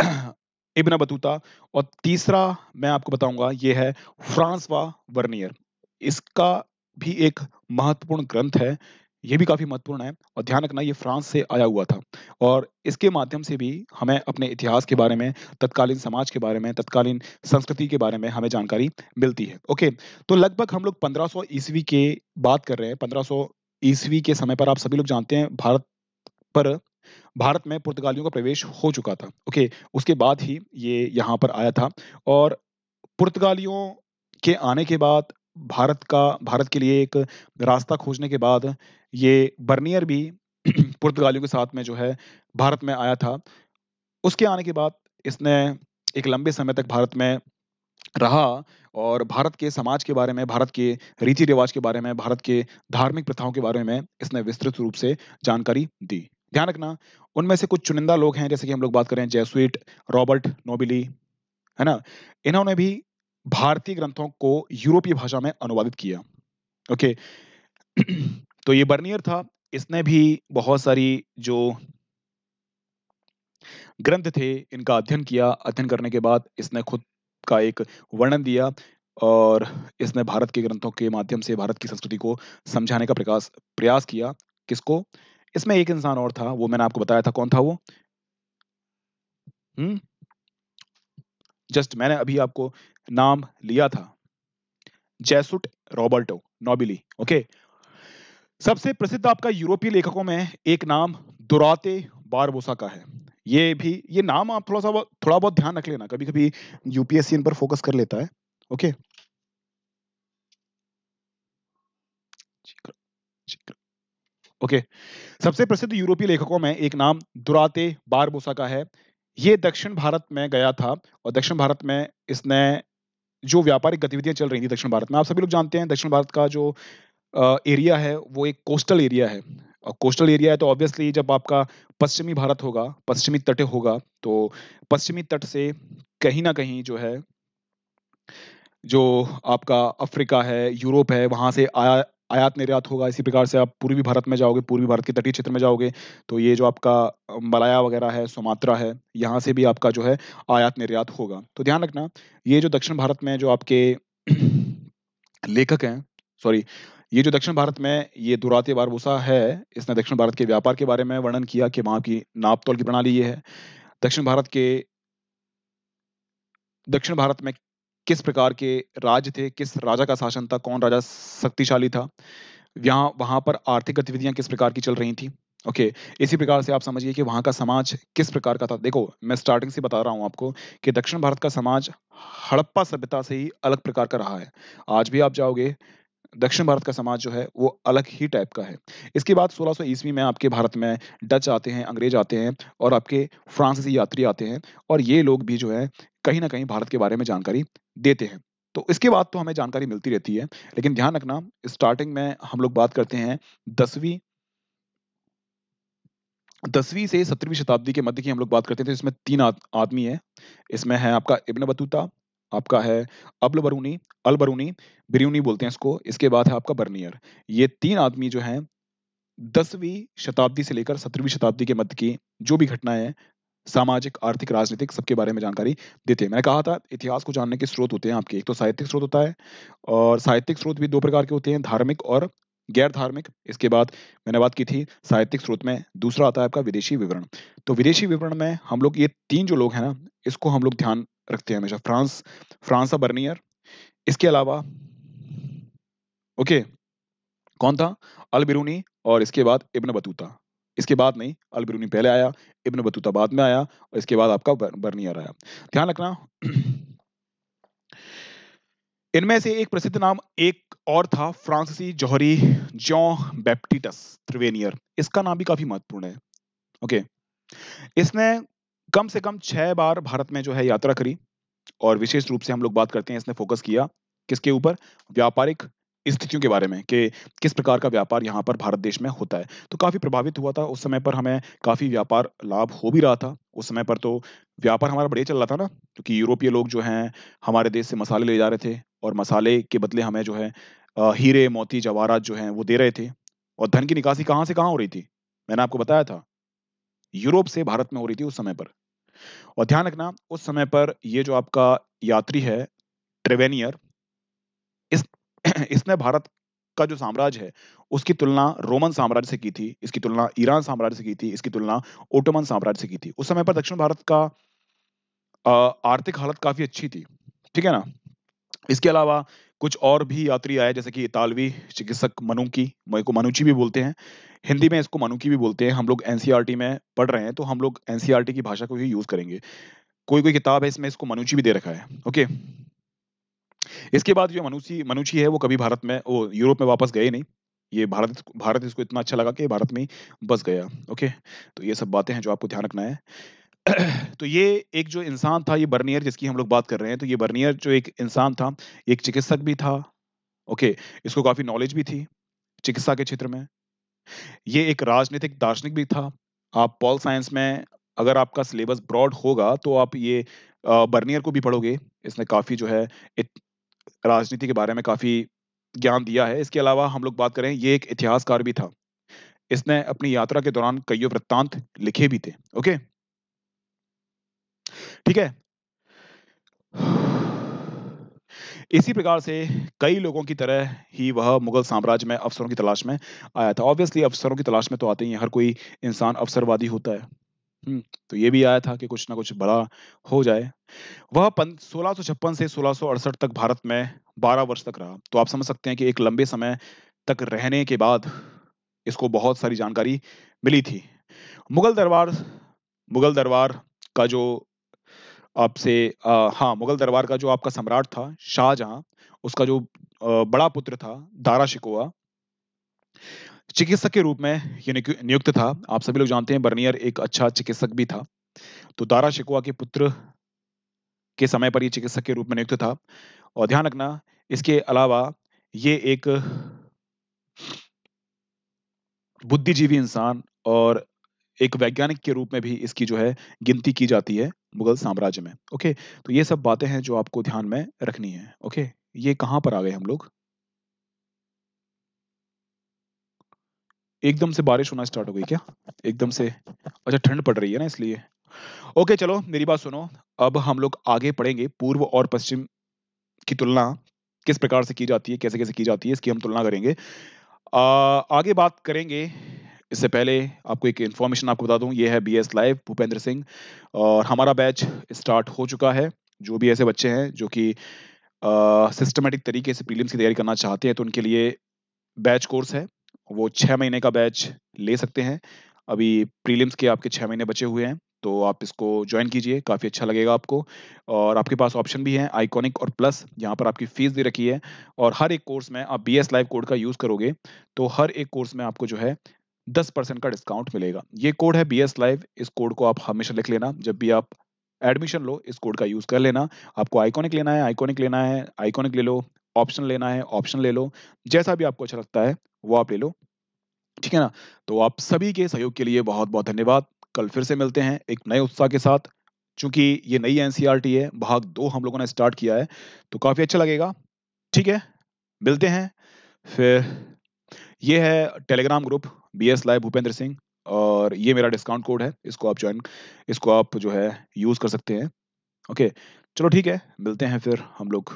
इब्न बतूता और तीसरा मैं आपको बताऊंगा ये है फ्रांसवा वर्नियर इसका भी एक महत्वपूर्ण ग्रंथ है ये भी काफ़ी महत्वपूर्ण है और ध्यान रखना ये फ्रांस से आया हुआ था और इसके माध्यम से भी हमें अपने इतिहास के बारे में तत्कालीन समाज के बारे में तत्कालीन संस्कृति के बारे में हमें जानकारी मिलती है ओके तो लगभग हम लोग पंद्रह ईस्वी के बात कर रहे हैं पंद्रह ईस्वी के समय पर आप सभी लोग जानते हैं भारत पर भारत में पुर्तगालियों का प्रवेश हो चुका था ओके उसके बाद ही ये यहाँ पर आया था और पुर्तगालियों के आने के बाद भारत का भारत के लिए एक रास्ता खोजने के बाद ये बर्नियर भी पुर्तगालियों के साथ में जो है भारत में आया था उसके आने के बाद इसने एक लंबे समय तक भारत में रहा और भारत के समाज के बारे में भारत के रीति रिवाज के बारे में भारत के धार्मिक प्रथाओं के बारे में इसने विस्तृत रूप से जानकारी दी ध्यान रखना उनमें से कुछ चुनिंदा लोग हैं जैसे कि हम लोग बात करें जैसुइट रॉबर्ट नोबिली है ना इन्होंने भी भारतीय ग्रंथों को यूरोपीय भाषा में अनुवादित किया ओके तो ये बर्नियर था इसने भी बहुत सारी जो ग्रंथ थे इनका अध्ययन किया अध्ययन करने के बाद इसने खुद का एक वर्णन दिया और इसने भारत के ग्रंथों के माध्यम से भारत की संस्कृति को समझाने का प्रकाश प्रयास किया किसको इसमें एक इंसान और था वो मैंने आपको बताया था कौन था वो हम्म जस्ट मैंने अभी आपको नाम लिया था जैसुट रॉबर्टो नोबिली ओके सबसे प्रसिद्ध आपका यूरोपीय लेखकों में एक नाम दुराते बारबोसा का है ये भी ये नाम आप थोड़ा सा थोड़ा बहुत ध्यान रख लेना कभी कभी यूपीएससी इन पर फोकस कर लेता है ओके ओके सबसे प्रसिद्ध यूरोपीय लेखकों में एक नाम दुराते बारबोसा का है ये दक्षिण भारत में गया था और दक्षिण भारत में इसने जो व्यापारिक गतिविधियां चल रही थी दक्षिण भारत में आप सभी लोग जानते हैं दक्षिण भारत का जो एरिया है वो एक कोस्टल एरिया है और कोस्टल एरिया है तो ऑब्वियसली जब आपका पश्चिमी भारत होगा पश्चिमी तट होगा तो पश्चिमी तट से कहीं ना कहीं जो है जो आपका अफ्रीका है यूरोप है वहां से आया आयात निर्यात होगा इसी प्रकार से आप पूर्वी भारत में जाओगे पूर्वी भारत के तटीय क्षेत्र में जाओगे तो ये जो आपका मलाया वगैरह है सुमात्रा है यहाँ से भी आपका जो है आयात निर्यात होगा तो ध्यान रखना ये जो दक्षिण भारत में जो आपके लेखक हैं सॉरी ये जो दक्षिण भारत में ये दुराते बारबूसा है इसने दक्षिण भारत के व्यापार के बारे में वर्णन किया कि वहां की नापतोल की प्रणाली ये है दक्षिण भारत के दक्षिण भारत में किस प्रकार के राज्य थे किस राजा का शासन था कौन राजा शक्तिशाली था यहाँ वहाँ पर आर्थिक गतिविधियाँ किस प्रकार की चल रही थी ओके okay. इसी प्रकार से आप समझिए कि वहाँ का समाज किस प्रकार का था देखो मैं स्टार्टिंग से बता रहा हूँ आपको कि दक्षिण भारत का समाज हड़प्पा सभ्यता से ही अलग प्रकार का रहा है आज भी आप जाओगे दक्षिण भारत का समाज जो है वो अलग ही टाइप का है इसके बाद 1600 सौ ईस्वी में आपके भारत में डच आते हैं अंग्रेज आते हैं और आपके फ्रांसीसी यात्री आते हैं और ये लोग भी जो है कहीं ना कहीं भारत के बारे में जानकारी देते हैं तो इसके बाद तो हमें जानकारी मिलती रहती है लेकिन ध्यान रखना स्टार्टिंग में हम लोग बात करते हैं दसवीं दसवीं से सत्रहवीं शताब्दी के मध्य की हम लोग बात करते थे तो इसमें तीन आदमी है इसमें है आपका इब्न बतूता आपका है अबल बरूनी अल बरूनी बिरूनी बोलते हैं इसको इसके बाद है आपका बर्नियर ये तीन आदमी जो हैं दसवीं शताब्दी से लेकर सत्रहवीं शताब्दी के मध्य की जो भी घटनाएं हैं सामाजिक आर्थिक राजनीतिक सबके बारे में जानकारी देते हैं मैंने कहा था इतिहास को जानने के स्रोत होते हैं आपके एक तो साहित्यिक स्रोत होता है और साहित्यिक स्रोत भी दो प्रकार के होते हैं धार्मिक और गैर धार्मिक इसके बाद मैंने बात की थी साहित्यिक स्रोत में दूसरा आता है आपका विदेशी विवरण तो विदेशी विवरण में हम लोग ये तीन जो लोग हैं ना इसको हम लोग ध्यान रखते हैं हमेशा फ्रांस फ्रांस था बर्नियर इसके अलावा ओके कौन था अल बिरूनी और इसके बाद इब्न बतूता इसके बाद नहीं अल बिरूनी पहले आया इब्न बतूता बाद में आया और इसके बाद आपका बर्नियर आया ध्यान रखना इनमें से एक प्रसिद्ध नाम एक और था फ्रांसीसी जौहरी जॉ बैप्टिटस त्रिवेनियर इसका नाम भी काफी महत्वपूर्ण है ओके इसने कम से कम छह बार भारत में जो है यात्रा करी और विशेष रूप से हम लोग बात करते हैं इसने फोकस किया किसके ऊपर व्यापारिक स्थितियों के बारे में कि किस प्रकार का व्यापार यहाँ पर भारत देश में होता है तो काफ़ी प्रभावित हुआ था उस समय पर हमें काफ़ी व्यापार लाभ हो भी रहा था उस समय पर तो व्यापार हमारा बढ़िया चल रहा था ना क्योंकि यूरोपीय लोग जो हैं हमारे देश से मसाले ले जा रहे थे और मसाले के बदले हमें जो है हीरे मोती जवाहरात जो हैं वो दे रहे थे और धन की निकासी कहाँ से कहाँ हो रही थी मैंने आपको बताया था यूरोप से भारत में हो रही थी उस समय पर और ध्यान रखना उस समय पर ये जो आपका यात्री है ट्रेवेनियर इस इसने भारत का जो साम्राज्य है उसकी तुलना रोमन साम्राज्य से की थी इसकी तुलना ईरान साम्राज्य से की थी इसकी तुलना ओटोमन साम्राज्य से की थी उस समय पर दक्षिण भारत का आर्थिक हालत काफी अच्छी थी ठीक है ना इसके अलावा कुछ और भी यात्री आए जैसे कि इतालवी चिकित्सक मनुकी को मनुची भी बोलते हैं हिंदी में इसको मनुकी भी बोलते हैं हम लोग एनसीईआरटी e में पढ़ रहे हैं तो हम लोग एनसीआरटी e की भाषा को ही यूज करेंगे कोई कोई किताब है इसमें इसको मनुची भी दे रखा है ओके इसके बाद जो मनुषी मनुची है वो कभी भारत में वो यूरोप में वापस गए नहीं ये भारत भारत इसको इतना अच्छा लगा कि भारत में ही बस गया ओके तो ये सब बातें हैं जो आपको ध्यान रखना है तो ये एक जो इंसान था ये बर्नियर जिसकी हम लोग बात कर रहे हैं तो ये बर्नियर जो एक इंसान था एक चिकित्सक भी था ओके इसको काफी नॉलेज भी थी चिकित्सा के क्षेत्र में ये एक राजनीतिक दार्शनिक भी था आप पॉल साइंस में अगर आपका सिलेबस ब्रॉड होगा तो आप ये बर्नियर को भी पढ़ोगे इसने काफ़ी जो है राजनीति के बारे में काफ़ी ज्ञान दिया है इसके अलावा हम लोग बात करें ये एक इतिहासकार भी था इसने अपनी यात्रा के दौरान कई वृत्तांत लिखे भी थे ओके ठीक है इसी प्रकार से कई लोगों की तरह ही वह मुगल साम्राज्य में अफसरों की तलाश में आया था ऑब्वियसली अफसरों की तलाश में तो आते ही हर कोई इंसान अफसरवादी होता है हम्म, तो ये भी आया था कि कुछ ना कुछ बड़ा हो जाए वह सोलह से सोलह तक भारत में 12 वर्ष तक रहा तो आप समझ सकते हैं कि एक लंबे समय तक रहने के बाद इसको बहुत सारी जानकारी मिली थी मुगल दरबार मुगल दरबार का जो आपसे हाँ मुगल दरबार का जो आपका सम्राट था शाहजहां उसका जो आ, बड़ा पुत्र था दारा शिकोआ चिकित्सक के रूप में ये नियुक्त था आप सभी लोग जानते हैं बर्नियर एक अच्छा चिकित्सक भी था तो दारा शिकोआ के पुत्र के समय पर ये चिकित्सक के रूप में नियुक्त था और ध्यान रखना इसके अलावा ये एक बुद्धिजीवी इंसान और एक वैज्ञानिक के रूप में भी इसकी जो है गिनती की जाती है मुगल साम्राज्य में ओके तो ये सब बातें हैं जो आपको ध्यान में रखनी है ओके ये कहां पर आ गए हम लोग एकदम से बारिश होना स्टार्ट हो गई क्या एकदम से अच्छा ठंड पड़ रही है ना इसलिए ओके चलो मेरी बात सुनो अब हम लोग आगे पढ़ेंगे पूर्व और पश्चिम की तुलना किस प्रकार से की जाती है कैसे कैसे की जाती है इसकी हम तुलना करेंगे आ, आगे बात करेंगे इससे पहले आपको एक इन्फॉर्मेशन आपको बता दूं ये है B S live Bhupendra Singh और हमारा बैच स्टार्ट हो चुका है जो भी ऐसे बच्चे हैं जो कि सिस्टमेटिक तरीके से प्रीलिम्स की तैयारी करना चाहते हैं तो उनके लिए बैच कोर्स है वो छः महीने का बैच ले सकते हैं अभी प्रीलिम्स के आपके छः महीने बचे हुए हैं तो आप इसको ज्वाइन कीजिए काफ़ी अच्छा लगेगा आपको और आपके पास ऑप्शन भी है आइकॉनिक और प्लस यहाँ पर आपकी फ़ीस दे रखी है और हर एक कोर्स में आप बी एस लाइव कोड का यूज़ करोगे तो हर एक कोर्स में आपको जो है दस परसेंट का डिस्काउंट मिलेगा ये कोड है बी एस लाइव इस कोड को आप हमेशा लिख लेना जब भी आप एडमिशन लो इस कोड का यूज कर लेना आपको आइकॉनिक लेना है आइकॉनिक लेना है आइकॉनिक ले लो ऑप्शन लेना है ऑप्शन ले लो जैसा भी आपको अच्छा लगता है वो आप ले लो ठीक है ना तो आप सभी के सहयोग के लिए बहुत बहुत धन्यवाद कल फिर से मिलते हैं एक नए उत्साह के साथ चूंकि ये नई एनसीईआरटी e है भाग दो हम लोगों ने स्टार्ट किया है तो काफी अच्छा लगेगा ठीक है मिलते हैं फिर ये है Telegram group B S live Bhupendra Singh और ये मेरा डिस्काउंट कोड है इसको आप ज्वाइन इसको आप जो है यूज़ कर सकते हैं ओके चलो ठीक है मिलते हैं फिर हम लोग